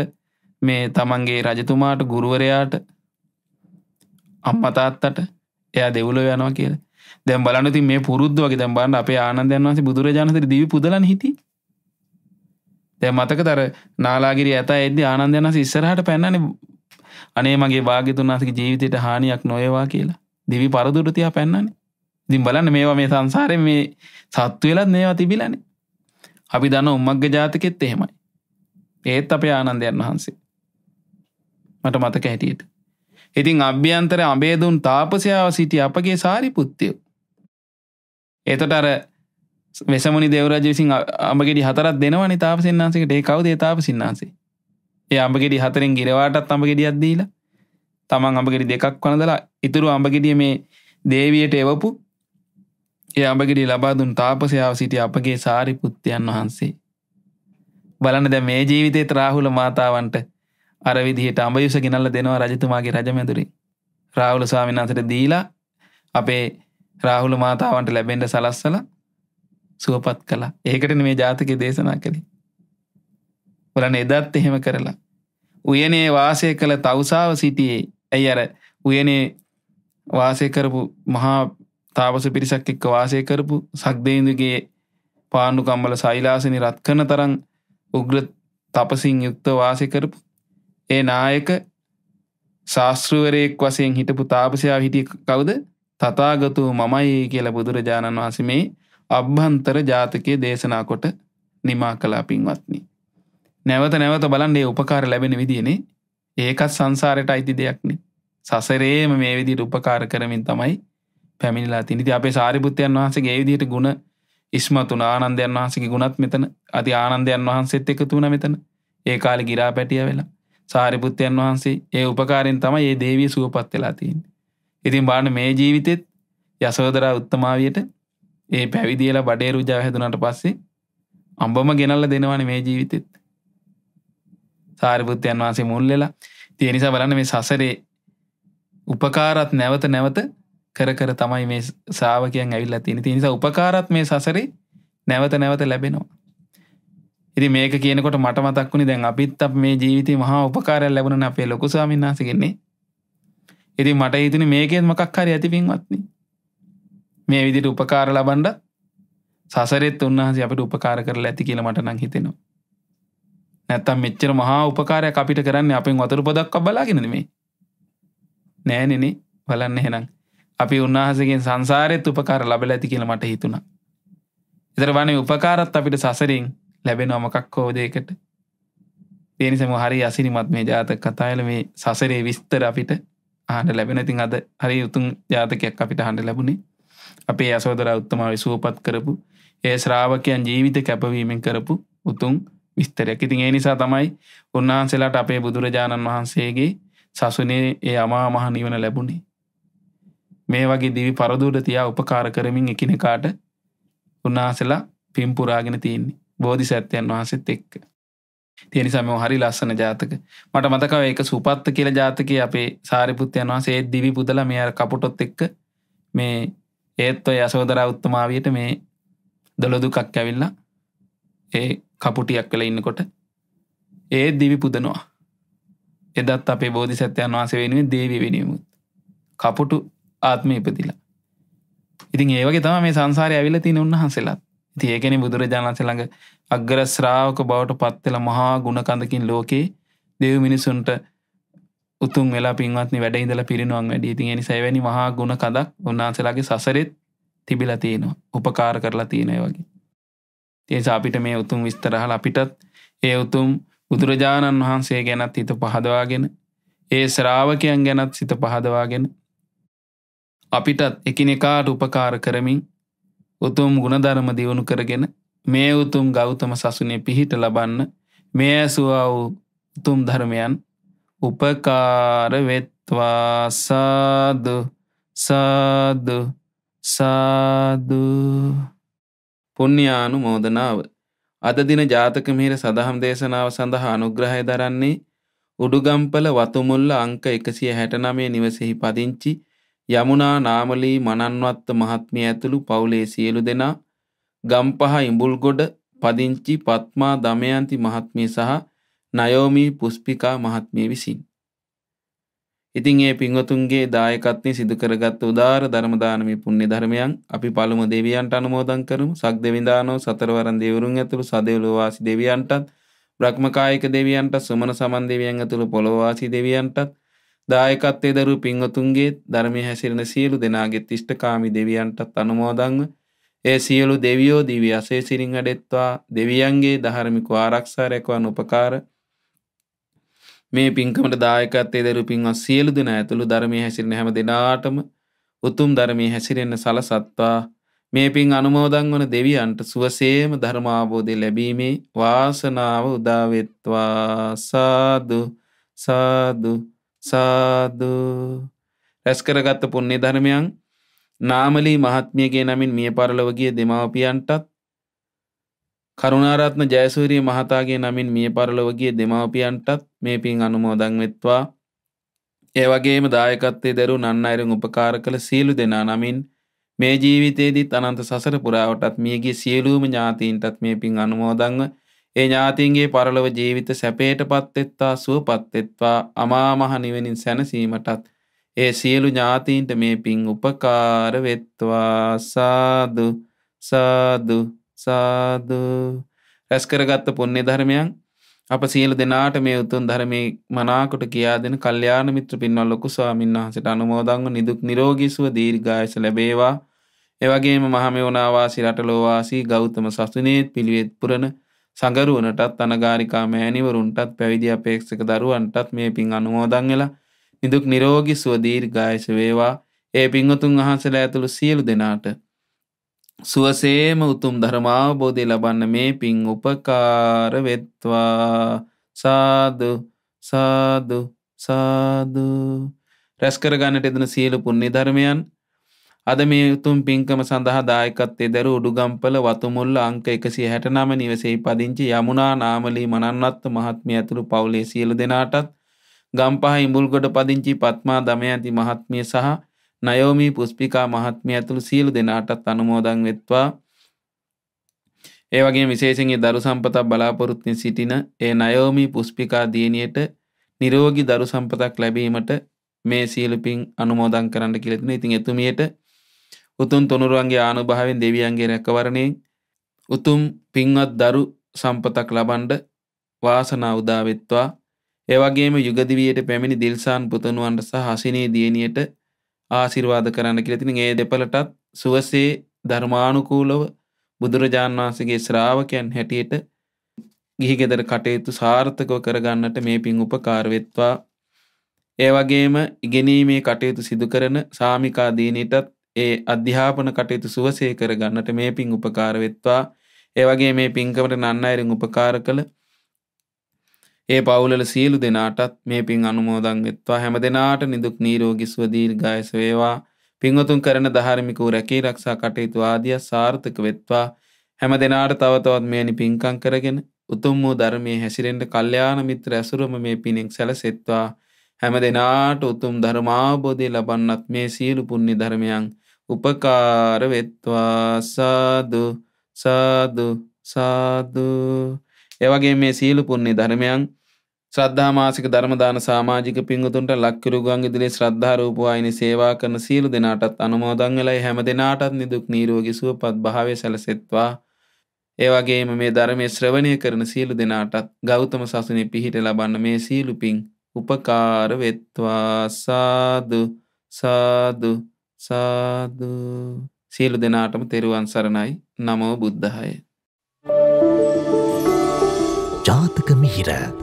මේ තමන්ගේ රජතුමාට ගුරුවරයාට අම්මා තාත්තට එයා දෙවුල යනවා කියල දැම් බලනති මේ පුරුද්දුවගේ දැම් බන්න අප ආනන්දයන් වන්සේ බුදුරජාණතර දිවි පුදලන හිති දැ මතක තර නාලාගිරි ඇත එද ආනන්දයනස ඉස්සරහට පැන්නන අනේ මගේ භාගතුන්නාසක ජීවිතයට හානියක් නොයවා කියලා දිවි පරදුරතියා පැන්නන්නේ දිම් බලන්න මේවා මේ සංසාරය මේ සත්තු වෙලත් මේවා තිබිලනේ අපි දන්න උම්මක්ග ජාතකෙත් එහෙමයි ඒත් අපේ ආනන්දයන් වහන්සේ මට මතක හැටියට ඉතින් අභ්‍යන්තර අබේදුන් තාපසයාව සිටි අපගේ සාරිපුත්තයෝ. එතට අර වෙසමනි දෙවරජ විසින් අඹගෙඩි හතරත් දෙනවනි තාපසින්නාන්සකට ඒ කවදේ තාපසින්නාන්සේ. ඒ අඹගෙඩි හතරෙන් ගිරවාටත් අඹගෙඩියත් දීලා තමන් අඹගෙඩි දෙකක් වනදලා ඉතුරු අඹගෙඩිය මේ දේවියට එවපු ඒ අඹගෙඩි ලබාදුන් තාපසයාව සිටි අපගේ සාරිපුත්තයන් වහන්සේ. බලන්න දැ මේ ජීවිතේ ත්‍රාහුල මාතාවන්ට අරවිදිහට අඹයුස ගෙනල්ල දෙනවා රජතුමාගේ රජමැතුරින් රාහුල ස්වාමිනාතට දීලා අපේ රාහුල මාතාවන්ට ලැබෙන්ඩ සලස්සල සුවපත් කලා ඒකට මේ ජාතක දේශනා කළි බලන එදත් එහෙම කරලා උයනේ වාසය කළ තවසාාව සිටියේ ඇයි අර උයනේ වාසය කරපු මහා තාපස පිරිසක් එක්ක වාසය කරපු සක්දේන්දුගේ පාණ්ඩුකම්බල සයිලාසනි රත්කන තරන් උග්‍ර තපසින් යුක්ත වාසය කරපු ඒ නායක ශාස්ත්‍රෘවරයෙක් වසයෙන් හිටපු තාපසයා හිටිය කවුද තතාගතු මමයි කියල බුදුරජාණන් වහන්සේ මේ අභ්හන්තර ජාතකය දේශනා කොට නිමා කලා පින්වත්නි. නැවත නැවත බලන්ඩේ උපකාර ලැබෙන විදිනේ ඒකත් සංසාරයට අයිති දෙයක්නේ සසරේම මේ විදිට උපකාර කරමින් තමයි පැමිණිලා තිනිති අපේ සාරිපුත්‍යයන් වහන්සගේ ඒවිදියට ගුණ ඉස්මතු ආනන්දයන් වහන්සගේ ගුණත් මෙතන අති ආනන්දයන් වහන්සේත් එකතුන මෙතන ඒ කාලි ගිරා පැටිය වෙලා සාරිපුත්තයන් වහන්සේ ඒ උපකාරෙන් තම ඒ දේවී සුවපත් වෙලා තියන්. ඉතින් බාන මේ ජීවිතෙත් යසෝදරා උත්තමාවයට ඒ පැවිදිලා බඩේ රුජාව හැදුනට පස්සේ අම්බම ගෙනල්ල දෙනවන මේ ජීවිතෙත්. සාරිපුත්තයන් වහන්සේ මුල්ලලා තියනිසා බලන්න මේ සසරේ උපකාරත් නැවත නැවත කර කර තමයි මේ සාාවකයන් ඇවිල්ලා තියෙන තිනිසා උපකාරත් මේ සසරේ නැවත නැවත ලැබෙනවා. ඉරි මේක කියනකොට මට මතක්ුණනි දැන් අපිත් අප මේ ජීවිත මහා උපකාරය ලැබුණ අපේ ලොකුසාමින්නාසකෙන්නේ ඉති මට ඉතින මේකෙන් මකක්කාරය ඇති පින්වත්න්නේ මේ විදිට උපකාර ලබන්ඩ සසරෙත් උන්හස අපට උපකාර කරලා ඇති කියල මට නං හිතෙනවා. නැත්තම් මෙච්චර මහා උපකාරය අපිට කරන්න අපෙන් වතුරු පොදක් බලාගෙනද මේ නෑනෙන බලන්න හෙනම් අපි උන්හසගෙන් සංසාරෙත් උපකාර ලබල ඇති කියල මට හිතුුණ. එතර වනේ උපකාරත් අපිට සසරින් ලැබෙනවමකක් හෝදයකට තියනිසම හරි අසිනිමත් මේ ජාතක කතායල මේ සසරේ විස්තර අපිට අහන්ට ලැබෙනතින් අද හරි උතුම් ජාතකයක් අපිට හන්ඩ ලැබුණේ අපේ අසෝදර උත්තමාව සුවපත් කරපු ඒ ශ්‍රාවකයන් ජීවිත කැපවීමෙන් කරපු උතුන් විස්තරයක් ඉතින් ඒ නිසා තමයි උන්වහන්සේලාට අපේ බුදුරජාණන් වහන්සේගේ සසුනේ ඒ අමා මහ නිවන ලැබුණේ මේ වගේ දිවි පරදුට තියා උපකාර කරමින් එකිනෙකාට උන්වහන්සලා පිම්පුරාගෙන තියෙන්නේ බෝධි සැත්‍යයන් වහන්සෙත් එක්ක තියනිසම හරි ලස්සන ජාතක මට මතකව ඒක සුපත්ත කියල ජාතක අපේ සාරිපපුත්්‍යයන් වහන්සේ දිවි පුදල මේ කපුටොත් එක්ක මේ ඒත් ඔය යසෝදර උත්තමාවයට මේ දොළොදුකක් ඇවිල්ලා ඒ කපුටියක් කළ ඉන්නකොට ඒ දිවි පුදනවා එදත් අපේ බෝධි සත්‍යයන් වහස වෙනුවෙන් දේවී වෙනමුත් කපුටු ආත්ම ඉපදිලා ඉතින් ඒවගේ තම මේ සංසාරය ඇවිල තින උන්වහන්සේලා ති ඒකෙන බුදුරජාණන්සළඟ අග්‍රශ්‍රාවක බවට පත්වෙල මහා ගුණකඳකින් ලෝකේ දෙව් මිනිසුන්ට උතුන් වෙලා පින්වත්නි වැඩ ඉඳල පිරිනුවන් වැඩ ඉතින් එනි සැවැනි මහා ගුණ කදක් උන්නාන්සලාගේ සසරෙත් තිබිල තියෙනවා උපකාර කරලා තියෙනය වගේ. තිේස අපිට මේ උතුම් විස්තරහල අපිටත් ඒ උතුම් බුදුරජාණන් වහන්සේ ගැනත් හිත පහදවාගෙන ඒ ශ්‍රාවකයන් ගැනත් සිත පහදවාගෙන අපිටත් එකිනෙකාට උපකාර කරමින් උතුම් ගුණධර්ම දියුණු කරගෙන මේ උතුම් ගෞතම සසුනේ පිහිට ලබන්න මේ ඇසුවා වූ උතුම් ධර්මයන් උපකාරවෙත්වා සාදු සාදු සාදු පුුණ්්‍යානු මෝදනාව අදදින ජාතක මිහිර සඳහම් දේශනාව සඳහා අනුග්‍රහය දරන්නේ උඩුගම්පල වතුමුල්ල අංක එකසිය හැටනමේ නිවසෙහි පදිංචි යමුනා නාමලී මනන්වත්ත මහත්මිය ඇතුළු පවුලේ සියලු දෙනා ගම්පහ ඉඹුල්ගොඩ පදිංචි පත්මා දමයන්ති මහත්මිය සහ නයෝමී පුස්පිකා මහත්මිය විසින්. ඉතින් ඒ පින්වතුන්ගේ දායකත්වය සිදු කරගත් උදාර ධර්මදානමි පුණ්‍ය ධර්මයන් අපි පළමු දෙවියන්ට අනුමෝදන් කරමු. සක් දෙවිඳානෝ සතරවරන් දෙවරුන් ඇතුළු සදෙව්ලෝ වාසී දෙවියන්ටත් බ්‍රහ්මකායික දෙවියන්ට සුමන සමන් දෙවියන් ඇතුළු පොළොව වාසී දෙවියන්ටත් දායකත්වයේ දරු පින්වතුන්ගේ ධර්මයේ හැසිරෙන සියලු දෙනාගේ තිෂ්ඨකාමි දෙවියන්ටත් අනුමෝදන්ව ඒ සියලු දෙවියෝ දිවි අසේ සිරින් අඩෙත්වා දෙවියන්ගේ ධර්මිකු ආරක්ෂා රැකවන උපකාර මේ පින්කමට දායකත්වයේ දරු පින්වත් සියලු දෙනා ඇතුළු ධර්මයේ හැසිරෙන හැම දෙනාටම උතුම් ධර්මයේ හැසිරෙන්න සලසත්වා මේ පින් අනුමෝදන් වන දෙවියන්ට සුවසේම ධර්ම ආબોධය ලැබීමේ වාසනාව උදා වෙත්වා සාදු සාදු සාදු රැස් කරගත් පුණ්‍ය ධර්මයන් නාමලී මහත්මියගේ නමින් මිය පරලොවගිය දෙමාපියන්ටත් කරුණාරත්න ජයසූරිය මහතාගේ නමින් මිය පරලොවගිය දෙමාපියන්ටත් මේ පින් අනුමෝදන් වෙත්වා. ඒ වගේම දායකත්වයේ දරු නන්න අයුරුන් උපකාර කළ සියලු දෙනා නමින් මේ ජීවිතයේදීත් අනන්ත සසර පුරාවටත් මියගේ සියලුම ඥාතීන්ටත් මේ පින් අනුමෝදන්ව ඒ ඥාතීන්ගේ පරලොව ජීවිත සැපේටපත් වෙත්වා සුවපත් වෙත්වා අමා මහ නිවනින් සැනසීමටත් ඒ සියලු ඥාතීන්ට මේ පින් උපකාර වෙත්වා සාදු සාදු සාදු රැස්කරගත්ත පුණ්‍ය ධර්මයන් අප සියලු දෙනාට මේ උතුම් ධර්මයේ මනාකොට කියා දෙන කල්යාණ මිත්‍ර පින්වත් ලොකු ස්වාමීන් වහන්සේට අනුමෝදන්ව නිදුක් නිරෝගී සුව දීර්ඝායස ලැබේවා. ඒ වගේම මහමෙවුනා වාසී රටලෝ වාසී ගෞතම සසුනේත් පිළිවෙත් පුරන සංගරුවනටත් අනගාരികා මෑණිවරුන්ටත් පැවිදි අපේක්ෂක දරුවන්ටත් මේ පින් අනුමෝදන් වෙලා නිදුක් නිරෝගී සුව දීර්ඝායස වේවා. ඒ පින්වතුන් වහන්සේලා ඇතුළු සියලු දෙනාට සුවසේම උතුම් ධර්මාවබෝධය ලබන්න මේ පින් උපකාර වෙත්වා. සාදු සාදු සාදු රැස් කරගන්නට එදෙන සියලු පුණ්‍ය ධර්මයන් අද මේ උතුම් පින්කම සඳහා දායකත්වයේ දරු උඩුගම්පල වතුමුල්ල අංක 169 නිවසේ පදිංචි යමුනා නාමලී මනන්වත් මහත්මිය ඇතුළු පවුලේ සියලු දෙනාටත් ගම්පහ ඉඹුල්ගොඩ පදිංචි පත්මා දම ඇති මහත්මිය සහ නයෝමී පුස්පිකා මහත්මිය ඇතුළු සියලු දෙනාටත් අනුමෝදන් වෙත්වා ඒවගේ විශේෂගේ දරු සම්පතක් බලාපොරොත්තින් සිටින ඒ නයෝමී පුස්පිකා දියණියට නිරෝගී දරු සම්පතක් ලැබීමට මේ සීලුපින් අනුමෝදන් කරන්න කිලතින ඉතින් එතුමියට උතුම් තොනුරුවන්ගේ ආනුභාවෙන් දෙවියන්ගේ රැකවරණයෙන් උතුම් පින්වත් දරු සම්පතක් ලබන්ඩ වාසනා උදාවෙත්වා ඒවගේම යුගදිවියට පැමිණි දිල්සාන් පුතනුවන්ට සහ හසිනේ දියණියට ආශිර්වාද කරන්න කියලා තින් ඒ දෙපළටත් සුවසේ ධර්මානුකූලව බුදුරජාන් වහන්සේගේ ශ්‍රාවකයන් හැටියට ගිහි ගෙදර කටයුතු සාර්ථකව කරගන්නට මේ පින් උපකාර වෙත්වා ඒ වගේම ඉගෙනීමේ කටයුතු සිදු කරන සාමිකා දිනීටත් ඒ අධ්‍යාපන කටයුතු සුවසේ කරගන්නට මේ පින් උපකාර වෙත්වා ඒ වගේ මේ පින්කමට නන්න අයරින් උපකාර කළ ඒ පවුලල සියලු දෙනාටත් මේ පින් අනුමෝදන් වෙත්වා හැම දෙනාට නිදුක් නීරෝගී සුව දීර්ඝායස වේවා පින්වතුන් කරන ධාර්මික වූ රැකී ආරක්ෂා කටයුතු ආදිය සාර්ථක වෙත්වා හැම දෙනාට තව තවත් මෙවැනි පින්කම් කරගෙන උතුම් වූ ධර්මයේ හැසිරෙන්න කල්යාණ මිත්‍ර ඇසුරම මේ පිනෙන් සැලසෙත්වා හැම දෙනාට උතුම් ධර්මාබෝධය ලබන්නත් මේ සියලු පුණ්‍ය ධර්මයන් උපකාර වෙත්වා සාදු සාදු සාදු ඒවගේ මේ සියලු පුණ්‍ය ධර්මයන් ශ්‍රද්ධා මාසික ධර්ම දාන සමාජික පිංගුතුන්ට ලක්කිරුගන් ඉදිරියේ ශ්‍රද්ධා රූපවාහිනී සේවා කරන සියලු දෙනාටත් අනුමෝදන් වෙලයි හැම දෙනාටත් නිදුක් නිරෝගී සුවපත් භාවය සැලසෙත්වා ඒ වගේම මේ ධර්මයේ ශ්‍රවණය කරන සියලු දෙනාටත් ගෞතම සසුනේ පිහිට ලබන්න මේ සියලු පිං උපකාර වෙත්වා සාදු සාදු සාදු සියලු දෙනාටම තෙරුවන් සරණයි නමෝ බුද්ධාය tegemihirat.